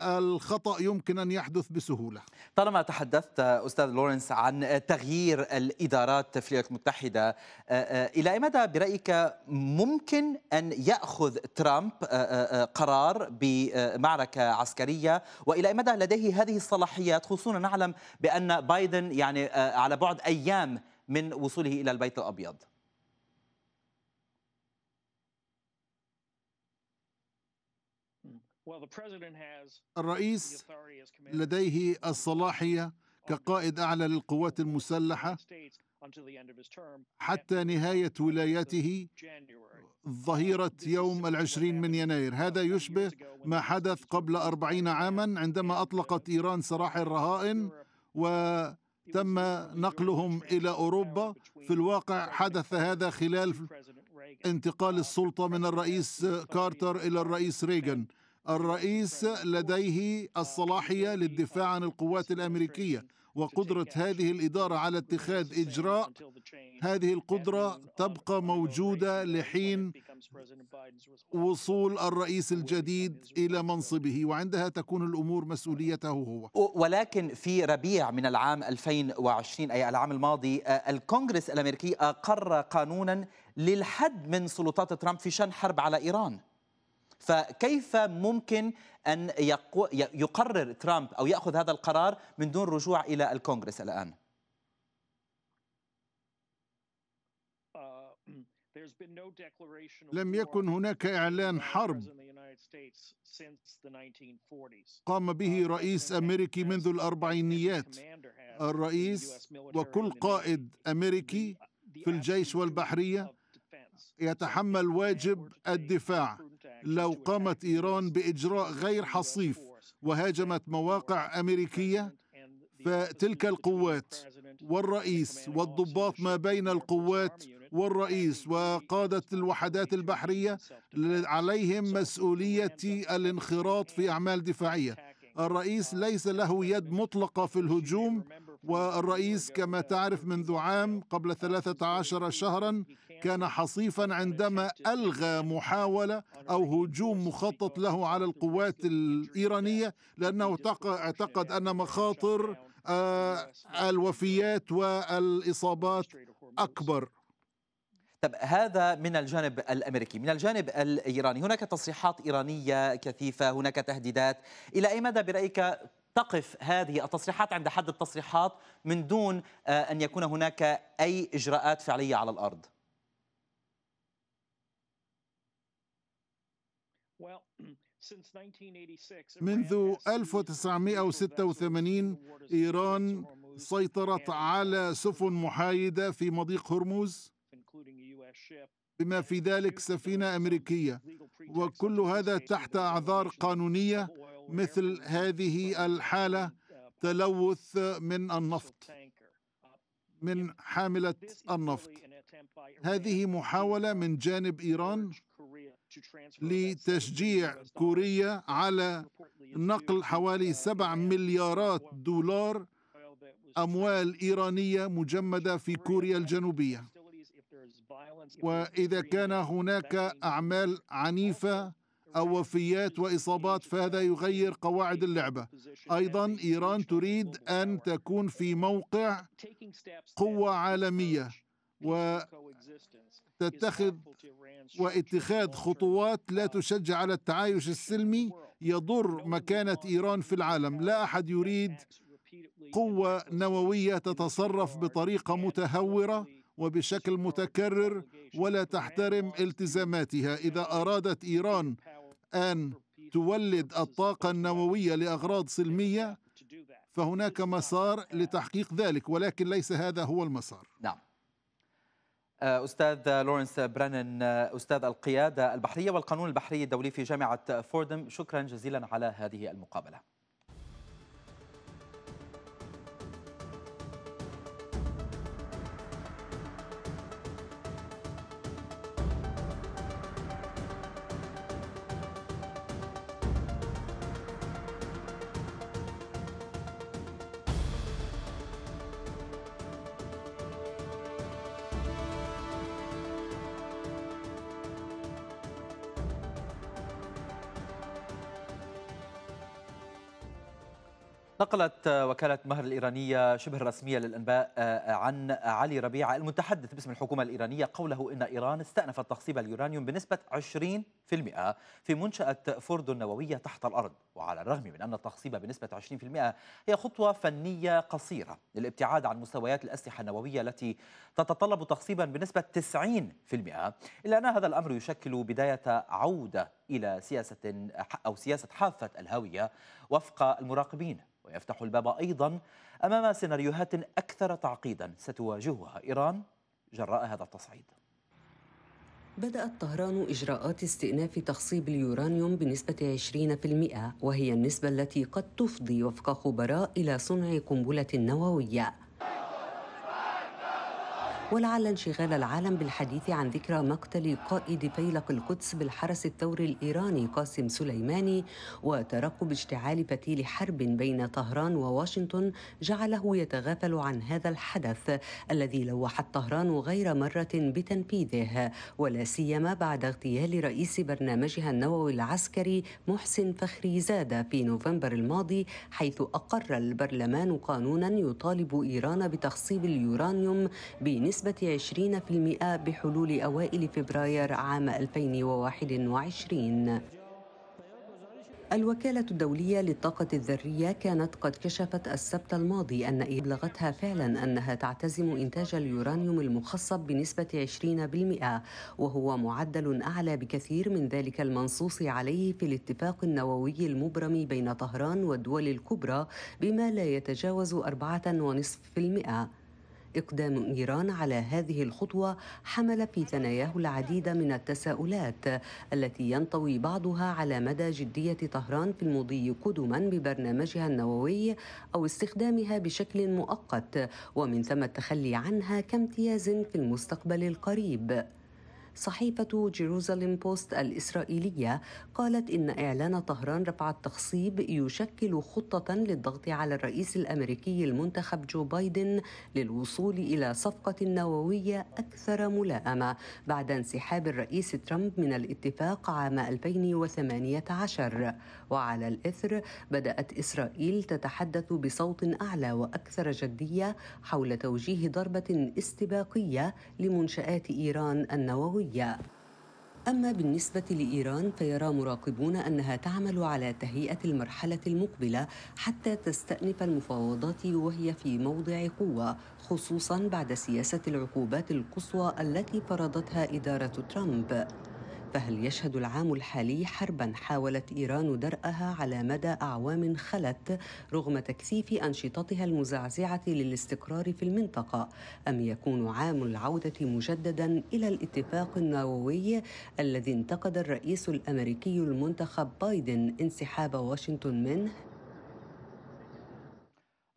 الخطا يمكن ان يحدث بسهوله طالما تحدثت استاذ لورنس عن تغيير الادارات في الولايات المتحده آه، آه، الى اي مدى برايك ممكن ان ياخذ ترامب آه، قرار بمعركه عسكريه والى اي مدى لديه هذه الصلاحيات خصوصا نعلم بان بايدن يعني على بعد ايام من وصوله الى البيت الابيض الرئيس لديه الصلاحيه كقائد اعلى للقوات المسلحه حتى نهايه ولايته ظهيره يوم العشرين من يناير هذا يشبه ما حدث قبل أربعين عاما عندما أطلقت إيران سراح الرهائن وتم نقلهم إلى أوروبا في الواقع حدث هذا خلال انتقال uh, السلطة من الرئيس كارتر إلى الرئيس ريغان الرئيس لديه الصلاحيه للدفاع عن القوات الامريكيه وقدره هذه الاداره على اتخاذ اجراء هذه القدره تبقى موجوده لحين وصول الرئيس الجديد الى منصبه وعندها تكون الامور مسؤوليته هو ولكن في ربيع من العام 2020 اي العام الماضي آه، الكونغرس الامريكي اقر آه، قانونا للحد من سلطات ترامب في شن حرب على ايران فكيف ممكن أن يقرر ترامب أو يأخذ هذا القرار من دون رجوع إلى الكونغرس الآن؟ uh, لم يكن هناك إعلان حرب قام به uh, رئيس أمريكي منذ الأربعينيات الرئيس وكل قائد أمريكي uh, في الجيش والبحرية يتحمل واجب الدفاع لو قامت إيران بإجراء غير حصيف وهاجمت مواقع أمريكية فتلك القوات والرئيس والضباط ما بين القوات والرئيس وقادة الوحدات البحرية عليهم مسؤولية الانخراط في أعمال دفاعية الرئيس ليس له يد مطلقة في الهجوم والرئيس كما تعرف منذ عام قبل 13 شهرا كان حصيفا عندما ألغى محاولة أو هجوم مخطط له على القوات الإيرانية لأنه اعتقد أن مخاطر آه، الوفيات والإصابات أكبر طب هذا من الجانب الامريكي، من الجانب الايراني، هناك تصريحات ايرانيه كثيفه، هناك تهديدات، الى اي مدى برايك تقف هذه التصريحات عند حد التصريحات من دون آه، ان يكون هناك اي اجراءات فعليه على الارض؟ منذ 1986 إيران سيطرت على سفن محايدة في مضيق هرمز بما في ذلك سفينة أمريكية وكل هذا تحت أعذار قانونية مثل هذه الحالة uh, تلوث من النفط uh, من حاملة النفط هذه محاولة من جانب إيران لتشجيع كوريا على نقل حوالي 7 مليارات دولار أموال إيرانية مجمدة في كوريا الجنوبية وإذا كان هناك أعمال عنيفة أو وفيات وإصابات فهذا يغير قواعد اللعبة أيضا إيران تريد أن تكون في موقع قوة عالمية و تتخذ واتخاذ خطوات لا uh, تشجع على التعايش السلمي يضر مكانة إيران في العالم لا أحد يريد قوة نووية تتصرف بطريقة متهورة وبشكل متكرر ولا تحترم التزاماتها إذا أرادت إيران أن تولد الطاقة النووية لأغراض سلمية فهناك مسار لتحقيق ذلك ولكن ليس هذا هو المسار نعم أستاذ لورنس برانن أستاذ القيادة البحرية والقانون البحري الدولي في جامعة فوردم شكرا جزيلا على هذه المقابلة نقلت وكالة مهر الإيرانية شبه الرسمية للأنباء آه، عن علي ربيعة المتحدث باسم الحكومة الإيرانية قوله إن إيران استأنفت تخصيب اليورانيوم بنسبة 20% في منشأة فوردو النووية تحت الأرض وعلى الرغم من أن التخصيب بنسبة 20% هي خطوة فنية قصيرة للابتعاد عن مستويات الأسلحة النووية التي تتطلب تخصيبا بنسبة 90% إلا أن هذا الأمر يشكل بداية عودة إلى سياسة أو سياسة حافة الهاوية وفق المراقبين ويفتح الباب أيضا أمام سيناريوهات أكثر تعقيدا ستواجهها إيران جراء هذا التصعيد بدأت طهران إجراءات استئناف تخصيب اليورانيوم بنسبة 20% وهي النسبة التي قد تفضي وفق خبراء إلى صنع قنبلة نووية ولعل انشغال العالم بالحديث عن ذكرى مقتل قائد فيلق القدس بالحرس الثوري الإيراني قاسم سليماني وترقب اشتعال فتيل حرب بين طهران وواشنطن جعله يتغافل عن هذا الحدث الذي لوحت طهران غير مرة بتنفيذه ولا سيما بعد اغتيال رئيس برنامجها النووي العسكري محسن فخري زادة في نوفمبر الماضي حيث أقر البرلمان قانونا يطالب إيران بتخصيب اليورانيوم بنسبة بنسبة 20% بحلول أوائل فبراير عام 2021 الوكالة الدولية للطاقة الذرية كانت قد كشفت السبت الماضي أن أبلغتها فعلا أنها تعتزم إنتاج اليورانيوم المخصب بنسبة 20% وهو معدل أعلى بكثير من ذلك المنصوص عليه في الاتفاق النووي المبرم بين طهران والدول الكبرى بما لا يتجاوز 4.5% إقدام إيران على هذه الخطوة حمل في ثناياه العديد من التساؤلات التي ينطوي بعضها على مدى جدية طهران في المضي قدما ببرنامجها النووي أو استخدامها بشكل مؤقت ومن ثم التخلي عنها كامتياز في المستقبل القريب صحيفة جيروزاليم بوست الإسرائيلية قالت إن إعلان طهران رفع التخصيب يشكل خطة للضغط على الرئيس الأمريكي المنتخب جو بايدن للوصول إلى صفقة نووية أكثر ملائمة بعد انسحاب الرئيس ترامب من الاتفاق عام 2018 وعلى الإثر بدأت إسرائيل تتحدث بصوت أعلى وأكثر جدية حول توجيه ضربة استباقية لمنشآت إيران النووية أما بالنسبة لإيران فيرى مراقبون أنها تعمل على تهيئة المرحلة المقبلة حتى تستأنف المفاوضات وهي في موضع قوة خصوصا بعد سياسة العقوبات القصوى التي فرضتها إدارة ترامب فهل يشهد العام الحالي حربا حاولت ايران درءها على مدى اعوام خلت رغم تكثيف انشطتها المزعزعه للاستقرار في المنطقه ام يكون عام العوده مجددا الى الاتفاق النووي الذي انتقد الرئيس الامريكي المنتخب بايدن انسحاب واشنطن منه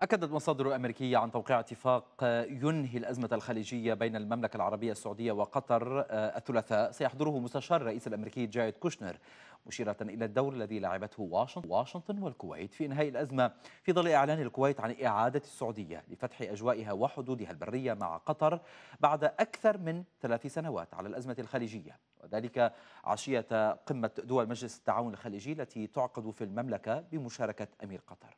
أكدت مصادر أمريكية عن توقيع اتفاق آه، ينهي الأزمة الخليجية بين المملكة العربية السعودية وقطر آه، الثلاثاء سيحضره مستشار الرئيس الأمريكي جايد كوشنر مشيرة إلى الدور الذي لعبته واشنطن والكويت في إنهاء الأزمة في ظل إعلان الكويت عن إعادة السعودية لفتح أجوائها وحدودها البرية مع قطر بعد أكثر من ثلاث سنوات على الأزمة الخليجية وذلك عشية قمة دول مجلس التعاون الخليجي التي تعقد في المملكة بمشاركة أمير قطر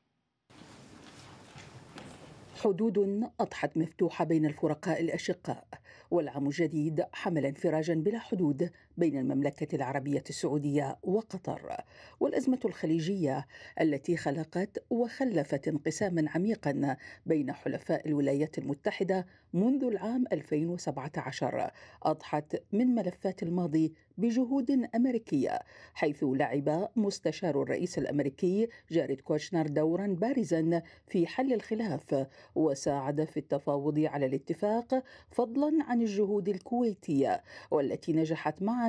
حدود أضحت مفتوحة بين الفرقاء الأشقاء والعام الجديد حمل انفراجا بلا حدود بين المملكة العربية السعودية وقطر والأزمة الخليجية التي خلقت وخلفت انقساما عميقا بين حلفاء الولايات المتحدة منذ العام 2017 أضحت من ملفات الماضي بجهود أمريكية حيث لعب مستشار الرئيس الأمريكي جاريد كوشنر دورا بارزا في حل الخلاف وساعد في التفاوض على الاتفاق فضلا عن الجهود الكويتية والتي نجحت مع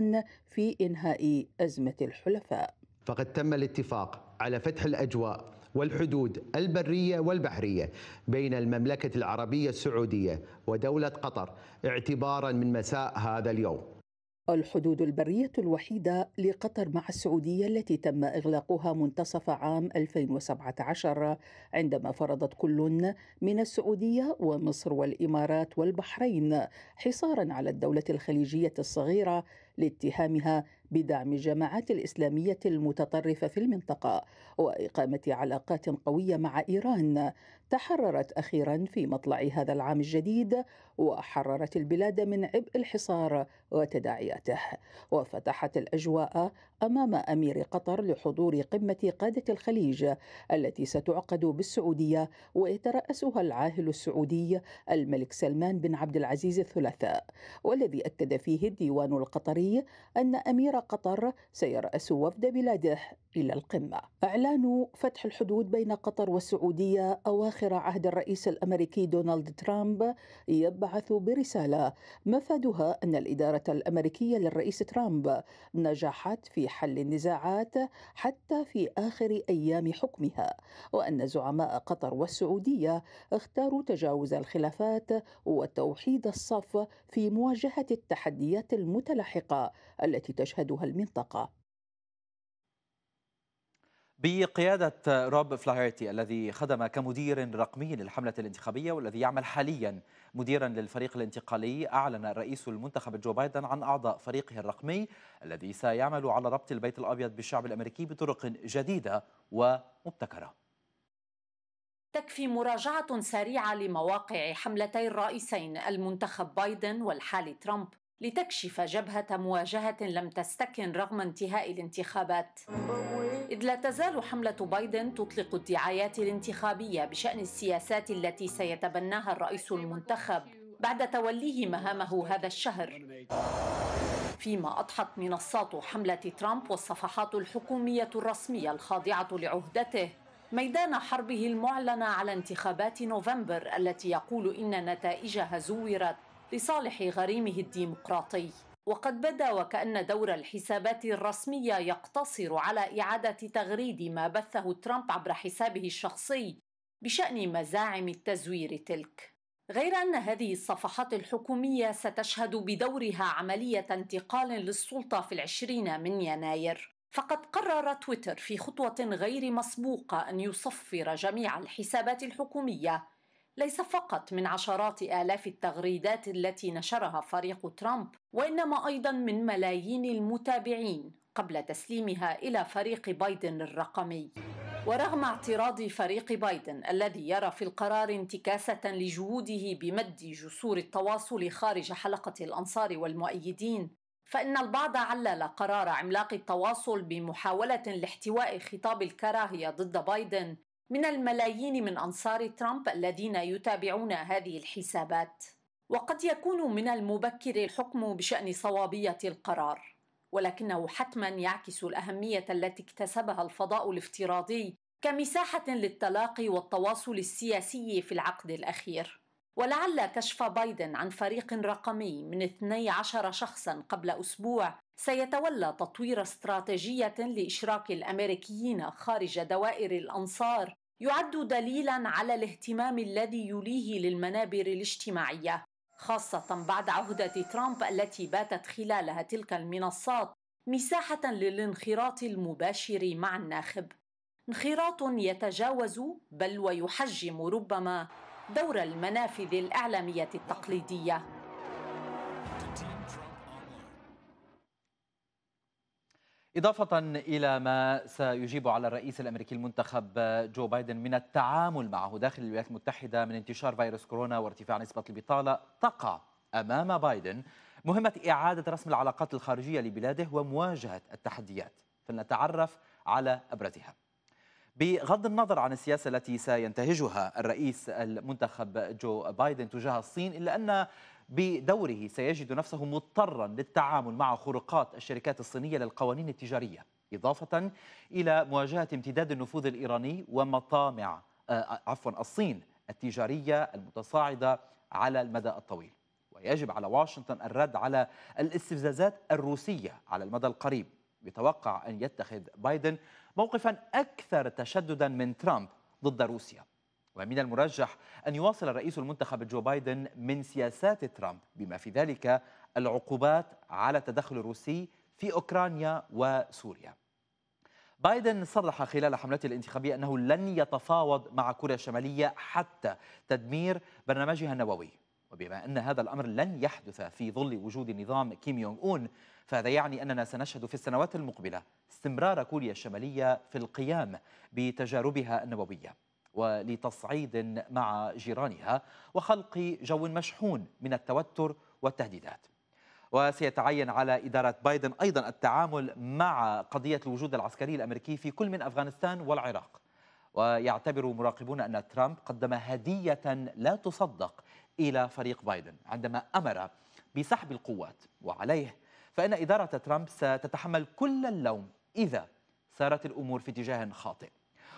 في إنهاء أزمة الحلفاء فقد تم الاتفاق على فتح الأجواء والحدود البرية والبحرية بين المملكة العربية السعودية ودولة قطر اعتبارا من مساء هذا اليوم الحدود البرية الوحيدة لقطر مع السعودية التي تم إغلاقها منتصف عام 2017 عندما فرضت كل من السعودية ومصر والإمارات والبحرين حصارا على الدولة الخليجية الصغيرة لاتهامها بدعم الجماعات الإسلامية المتطرفة في المنطقة وإقامة علاقات قوية مع إيران تحررت أخيرا في مطلع هذا العام الجديد وحررت البلاد من عبء الحصار وتداعياته وفتحت الأجواء أمام أمير قطر لحضور قمة قادة الخليج التي ستعقد بالسعودية ويترأسها العاهل السعودي الملك سلمان بن عبد العزيز الثلاثاء والذي أكد فيه الديوان القطري أن أمير قطر سيرأس وفد بلاده إلى القمة أعلان فتح الحدود بين قطر والسعودية أواخر عهد الرئيس الأمريكي دونالد ترامب يبعث برسالة مفادها أن الإدارة الأمريكية للرئيس ترامب نجحت في حل النزاعات حتى في آخر أيام حكمها وأن زعماء قطر والسعودية اختاروا تجاوز الخلافات وتوحيد الصف في مواجهة التحديات المتلاحقة التي تشهد تشهدها المنطقة بقيادة روب فلاهيرتي الذي خدم كمدير رقمي للحملة الانتخابية والذي يعمل حاليا مديرا للفريق الانتقالي أعلن الرئيس المنتخب جو بايدن عن أعضاء فريقه الرقمي الذي سيعمل على ربط البيت الأبيض بالشعب الأمريكي بطرق جديدة ومبتكرة تكفي مراجعة سريعة لمواقع حملتي الرئيسين المنتخب بايدن والحالي ترامب لتكشف جبهة مواجهة لم تستكن رغم انتهاء الانتخابات إذ لا تزال حملة بايدن تطلق الدعايات الانتخابية بشأن السياسات التي سيتبناها الرئيس المنتخب بعد توليه مهامه هذا الشهر فيما أضحت منصات حملة ترامب والصفحات الحكومية الرسمية الخاضعة لعهدته ميدان حربه المعلنة على انتخابات نوفمبر التي يقول إن نتائجها زورت لصالح غريمه الديمقراطي وقد بدا وكأن دور الحسابات الرسمية يقتصر على إعادة تغريد ما بثه ترامب عبر حسابه الشخصي بشأن مزاعم التزوير تلك غير أن هذه الصفحات الحكومية ستشهد بدورها عملية انتقال للسلطة في العشرين من يناير فقد قرر تويتر في خطوة غير مسبوقة أن يصفر جميع الحسابات الحكومية ليس فقط من عشرات آلاف التغريدات التي نشرها فريق ترامب وإنما أيضا من ملايين المتابعين قبل تسليمها إلى فريق بايدن الرقمي ورغم اعتراض فريق بايدن الذي يرى في القرار انتكاسة لجهوده بمد جسور التواصل خارج حلقة الأنصار والمؤيدين فإن البعض علل قرار عملاق التواصل بمحاولة لاحتواء خطاب الكراهية ضد بايدن من الملايين من انصار ترامب الذين يتابعون هذه الحسابات وقد يكون من المبكر الحكم بشان صوابيه القرار ولكنه حتما يعكس الاهميه التي اكتسبها الفضاء الافتراضي كمساحه للتلاقي والتواصل السياسي في العقد الاخير ولعل كشف بايدن عن فريق رقمي من 12 شخصا قبل اسبوع سيتولى تطوير استراتيجيه لاشراك الامريكيين خارج دوائر الانصار يعد دليلا على الاهتمام الذي يليه للمنابر الاجتماعيه خاصه بعد عهده ترامب التي باتت خلالها تلك المنصات مساحه للانخراط المباشر مع الناخب انخراط يتجاوز بل ويحجم ربما دور المنافذ الاعلاميه التقليديه إضافة إلى ما سيجيب على الرئيس الأمريكي المنتخب جو بايدن من التعامل معه داخل الولايات المتحدة من انتشار فيروس كورونا وارتفاع نسبة البطالة تقع أمام بايدن مهمة إعادة رسم العلاقات الخارجية لبلاده ومواجهة التحديات فلنتعرف على أبرزها بغض النظر عن السياسة التي سينتهجها الرئيس المنتخب جو بايدن تجاه الصين إلا أن بدوره سيجد نفسه مضطرا للتعامل مع خروقات الشركات الصينية للقوانين التجارية إضافة إلى مواجهة امتداد النفوذ الإيراني ومطامع آه، آه، عفوا الصين التجارية المتصاعدة على المدى الطويل ويجب على واشنطن الرد على الاستفزازات الروسية على المدى القريب يتوقع أن يتخذ بايدن موقفا أكثر تشددا من ترامب ضد روسيا ومن المرجح أن يواصل الرئيس المنتخب جو بايدن من سياسات ترامب بما في ذلك العقوبات على التدخل الروسي في أوكرانيا وسوريا بايدن صرح خلال حملته الانتخابية أنه لن يتفاوض مع كوريا الشمالية حتى تدمير برنامجها النووي وبما أن هذا الأمر لن يحدث في ظل وجود نظام كيم يونغ أون فهذا يعني أننا سنشهد في السنوات المقبلة استمرار كوريا الشمالية في القيام بتجاربها النووية ولتصعيد مع جيرانها وخلق جو مشحون من التوتر والتهديدات وسيتعين على إدارة بايدن أيضا التعامل مع قضية الوجود العسكري الأمريكي في كل من أفغانستان والعراق ويعتبر مراقبون أن ترامب قدم هدية لا تصدق إلى فريق بايدن عندما أمر بسحب القوات وعليه فإن إدارة ترامب ستتحمل كل اللوم إذا سارت الأمور في اتجاه خاطئ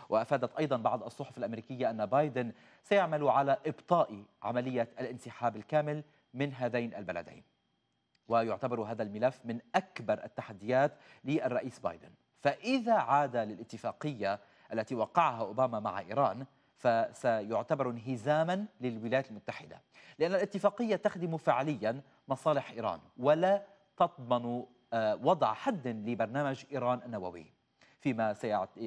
وأفادت أيضا بعض الصحف الأمريكية أن بايدن سيعمل على إبطاء عملية الانسحاب الكامل من هذين البلدين ويعتبر هذا الملف من أكبر التحديات للرئيس بايدن فإذا عاد للاتفاقية التي وقعها أوباما مع إيران فسيعتبر انهزاما للولايات المتحدة لأن الاتفاقية تخدم فعليا مصالح إيران ولا تضمن آه، وضع حد لبرنامج إيران النووي فيما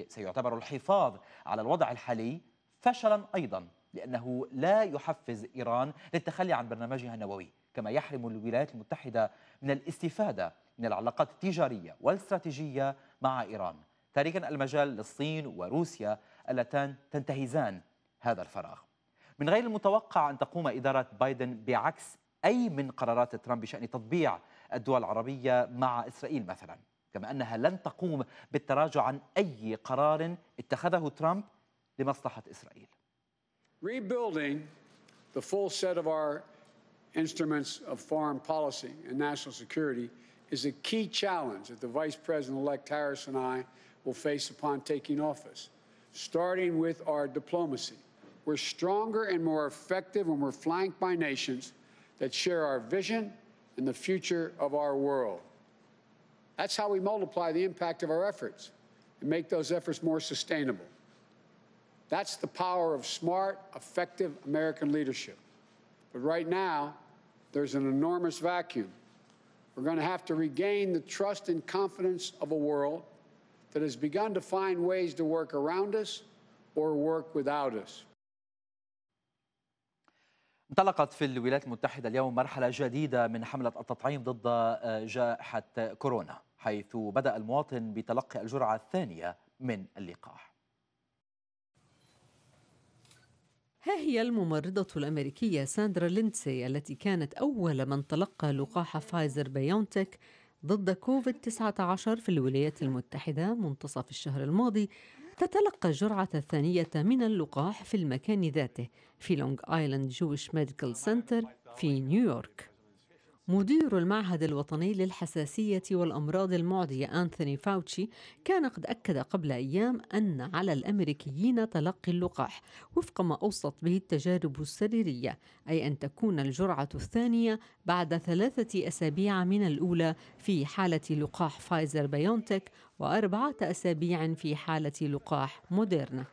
سيعتبر الحفاظ على الوضع الحالي فشلا أيضا لأنه لا يحفز إيران للتخلي عن برنامجها النووي كما يحرم الولايات المتحدة من الاستفادة من العلاقات التجارية والاستراتيجية مع إيران تاركا المجال للصين وروسيا اللتان تنتهزان هذا الفراغ من غير المتوقع أن تقوم إدارة بايدن بعكس أي من قرارات ترامب بشأن تطبيع الدول العربية مع إسرائيل مثلاً كما أنها لن تقوم بالتراجع عن أي قرار اتخذه ترامب لمصلحة إسرائيل Rebuilding the full set of our instruments of foreign policy and national security is a key challenge that the Vice President elect Harris and I will face upon taking office, starting with our diplomacy. We're stronger and more effective when we're flanked by nations that share our vision and the future of our world. That's how we multiply the impact of our efforts and make those efforts more sustainable. That's the power of smart, effective American leadership. But right now, there's an enormous vacuum. We're going to have to regain the trust and confidence of a world that has begun to find ways to work around us or work without us. انطلقت في الولايات المتحدة اليوم مرحلة جديدة من حملة التطعيم ضد جائحة كورونا حيث بدأ المواطن بتلقي الجرعة الثانية من اللقاح ها هي الممرضة الأمريكية ساندرا لينتسي التي كانت أول من تلقى لقاح فايزر بايونتك ضد كوفيد-19 في الولايات المتحدة منتصف الشهر الماضي تتلقى الجرعة الثانية من اللقاح في المكان ذاته في لونج آيلاند جويش ميديكال سنتر في نيويورك مدير المعهد الوطني للحساسية والأمراض المعدية أنثوني فاوتشي كان قد أكد قبل أيام أن على الأمريكيين تلقي اللقاح وفق ما أوصت به التجارب السريرية أي أن تكون الجرعة الثانية بعد ثلاثة أسابيع من الأولى في حالة لقاح فايزر بيونتك وأربعة أسابيع في حالة لقاح موديرنا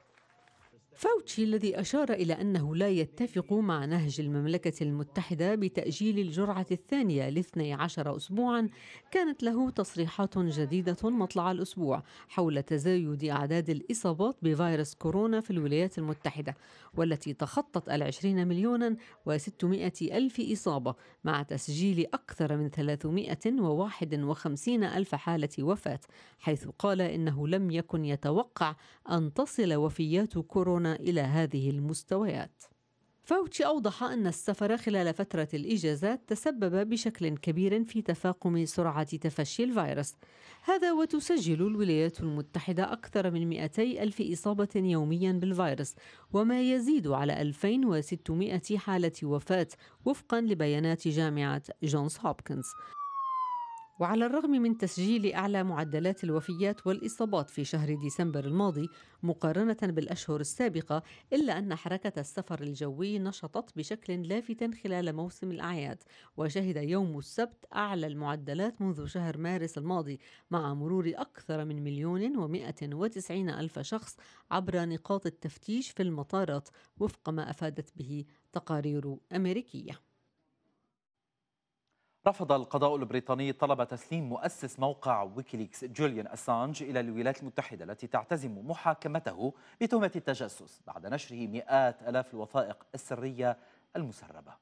فوتشي الذي أشار إلى أنه لا يتفق مع نهج المملكة المتحدة بتأجيل الجرعة الثانية لاثني عشر أسبوعا كانت له تصريحات جديدة مطلع الأسبوع حول تزايد أعداد الإصابات بفيروس كورونا في الولايات المتحدة والتي تخطت العشرين مليونا وستمائة ألف إصابة مع تسجيل أكثر من وخمسين ألف حالة وفاة حيث قال إنه لم يكن يتوقع أن تصل وفيات كورونا يصلون إلى هذه المستويات فوتشي أوضح أن السفر خلال فترة الإجازات تسبب بشكل كبير في تفاقم سرعة تفشي الفيروس هذا وتسجل الولايات المتحدة أكثر من 200 ألف إصابة يوميا بالفيروس وما يزيد على 2600 حالة وفاة وفقا لبيانات جامعة جونز هوبكنز وعلى الرغم من تسجيل اعلى معدلات الوفيات والاصابات في شهر ديسمبر الماضي مقارنه بالاشهر السابقه الا ان حركه السفر الجوي نشطت بشكل لافت خلال موسم الاعياد وشهد يوم السبت اعلى المعدلات منذ شهر مارس الماضي مع مرور اكثر من مليون ومائه وتسعين الف شخص عبر نقاط التفتيش في المطارات وفق ما افادت به تقارير امريكيه رفض القضاء البريطاني طلب تسليم مؤسس موقع ويكيليكس جوليان أسانج إلى الولايات المتحدة التي تعتزم محاكمته بتهمة التجسس بعد نشره مئات ألاف الوثائق السرية المسربة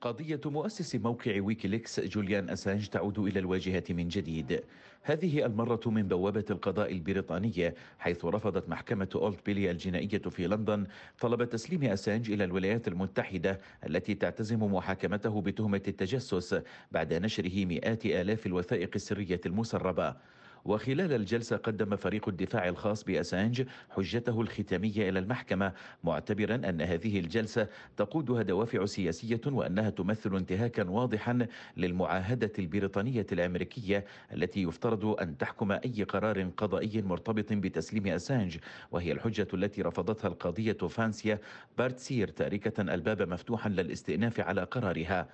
قضية مؤسس موقع ويكيليكس جوليان أسانج تعود إلى الواجهة من جديد هذه المرة من بوابة القضاء البريطانية حيث رفضت محكمة أولت بيلي الجنائية في لندن طلب تسليم أسانج إلى الولايات المتحدة التي تعتزم محاكمته بتهمة التجسس بعد نشره مئات آلاف الوثائق السرية المسربة وخلال الجلسة قدم فريق الدفاع الخاص بأسانج حجته الختامية إلى المحكمة معتبرا أن هذه الجلسة تقودها دوافع سياسية وأنها تمثل انتهاكا واضحا للمعاهدة البريطانية الأمريكية التي يفترض أن تحكم أي قرار قضائي مرتبط بتسليم أسانج وهي الحجة التي رفضتها القاضية فانسيا بارتسير تاركة الباب مفتوحا للاستئناف على قرارها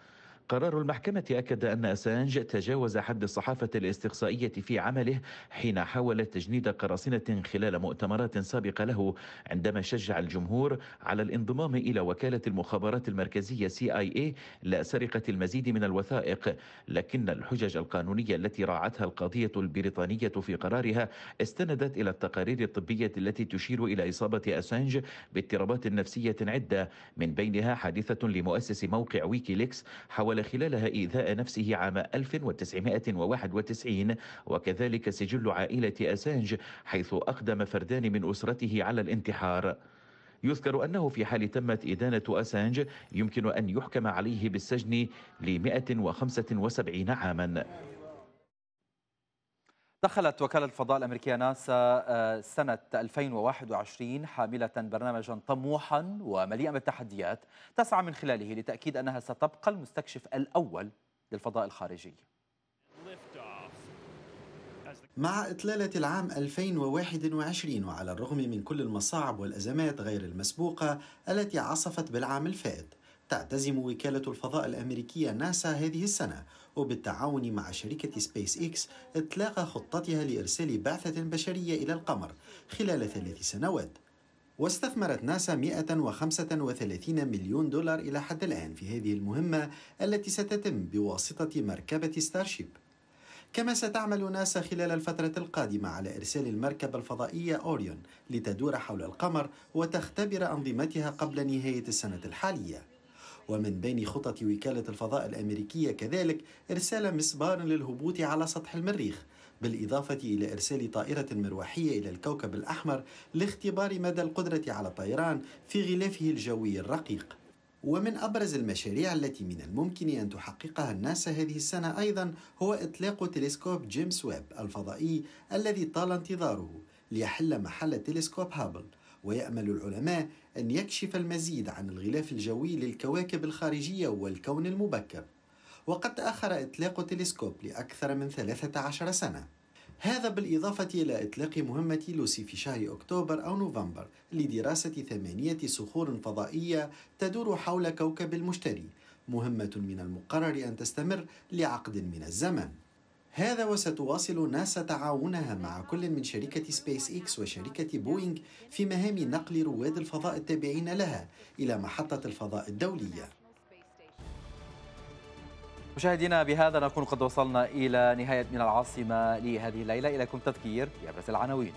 قرار المحكمة أكد أن أسانج تجاوز حد الصحافة الاستقصائية في عمله حين حاول تجنيد قراصنة خلال مؤتمرات سابقة له عندما شجع الجمهور على الانضمام إلى وكالة المخابرات المركزية CIA لسرقة المزيد من الوثائق لكن الحجج القانونية التي راعتها القضية البريطانية في قرارها استندت إلى التقارير الطبية التي تشير إلى إصابة أسانج باضطرابات نفسية عدة من بينها حادثة لمؤسس موقع ويكيليكس حول خلالها إيذاء نفسه عام 1991 وكذلك سجل عائلة أسانج حيث أقدم فردان من أسرته على الانتحار يذكر أنه في حال تمت إدانة أسانج يمكن أن يحكم عليه بالسجن ل 175 عاما دخلت وكالة الفضاء الأمريكية ناسا آه، سنة 2021 حاملة برنامجا طموحا ومليئا بالتحديات تسعى من خلاله لتأكيد أنها ستبقى المستكشف الأول للفضاء الخارجي مع إطلالة العام 2021 وعلى الرغم من كل المصاعب والأزمات غير المسبوقة التي عصفت بالعام الفائت تعتزم وكالة الفضاء الأمريكية ناسا هذه السنة وبالتعاون مع شركة سبيس إكس إطلاق خطتها لإرسال بعثة بشرية إلى القمر خلال ثلاث سنوات واستثمرت ناسا 135 مليون دولار إلى حد الآن في هذه المهمة التي ستتم بواسطة مركبة ستارشيب كما ستعمل ناسا خلال الفترة القادمة على إرسال المركبة الفضائية أوريون لتدور حول القمر وتختبر أنظمتها قبل نهاية السنة الحالية ومن بين خطط وكالة الفضاء الأمريكية كذلك إرسال مسبار للهبوط على سطح المريخ بالإضافة إلى إرسال طائرة مروحية إلى الكوكب الأحمر لاختبار مدى القدرة على الطيران في غلافه الجوي الرقيق ومن أبرز المشاريع التي من الممكن أن تحققها الناسا هذه السنة أيضا هو إطلاق تلسكوب جيمس ويب الفضائي الذي طال انتظاره ليحل محل تلسكوب هابل ويأمل العلماء أن يكشف المزيد عن الغلاف الجوي للكواكب الخارجية والكون المبكر وقد تأخر إطلاق تلسكوب لأكثر من 13 سنة هذا بالإضافة إلى إطلاق مهمة لوسي في شهر أكتوبر أو نوفمبر لدراسة ثمانية صخور فضائية تدور حول كوكب المشتري مهمة من المقرر أن تستمر لعقد من الزمن هذا وستواصل ناسا تعاونها مع كل من شركة سبيس إكس وشركة بوينغ في مهام نقل رواد الفضاء التابعين لها إلى محطة الفضاء الدولية مشاهدينا بهذا نكون قد وصلنا إلى نهاية من العاصمة لهذه الليلة إليكم تذكير بأبرز العناوين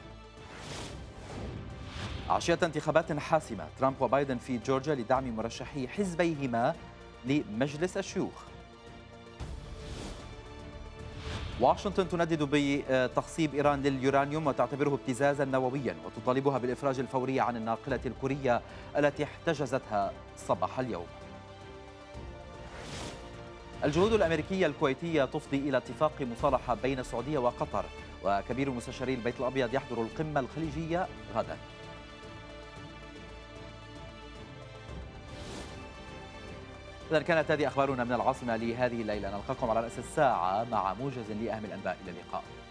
عشية انتخابات حاسمة ترامب وبايدن في جورجيا لدعم مرشحي حزبيهما لمجلس الشيوخ واشنطن تندد بتخصيب إيران لليورانيوم وتعتبره ابتزازا نوويا وتطالبها بالإفراج الفوري عن الناقلة الكورية التي احتجزتها صباح اليوم الجهود الأمريكية الكويتية تفضي إلى اتفاق مصالحة بين السعودية وقطر وكبير مستشاري البيت الأبيض يحضر القمة الخليجية غداً إذا كانت هذه أخبارنا من العاصمة لهذه الليلة نلقاكم على رأس الساعة مع موجز لأهم الأنباء إلى اللقاء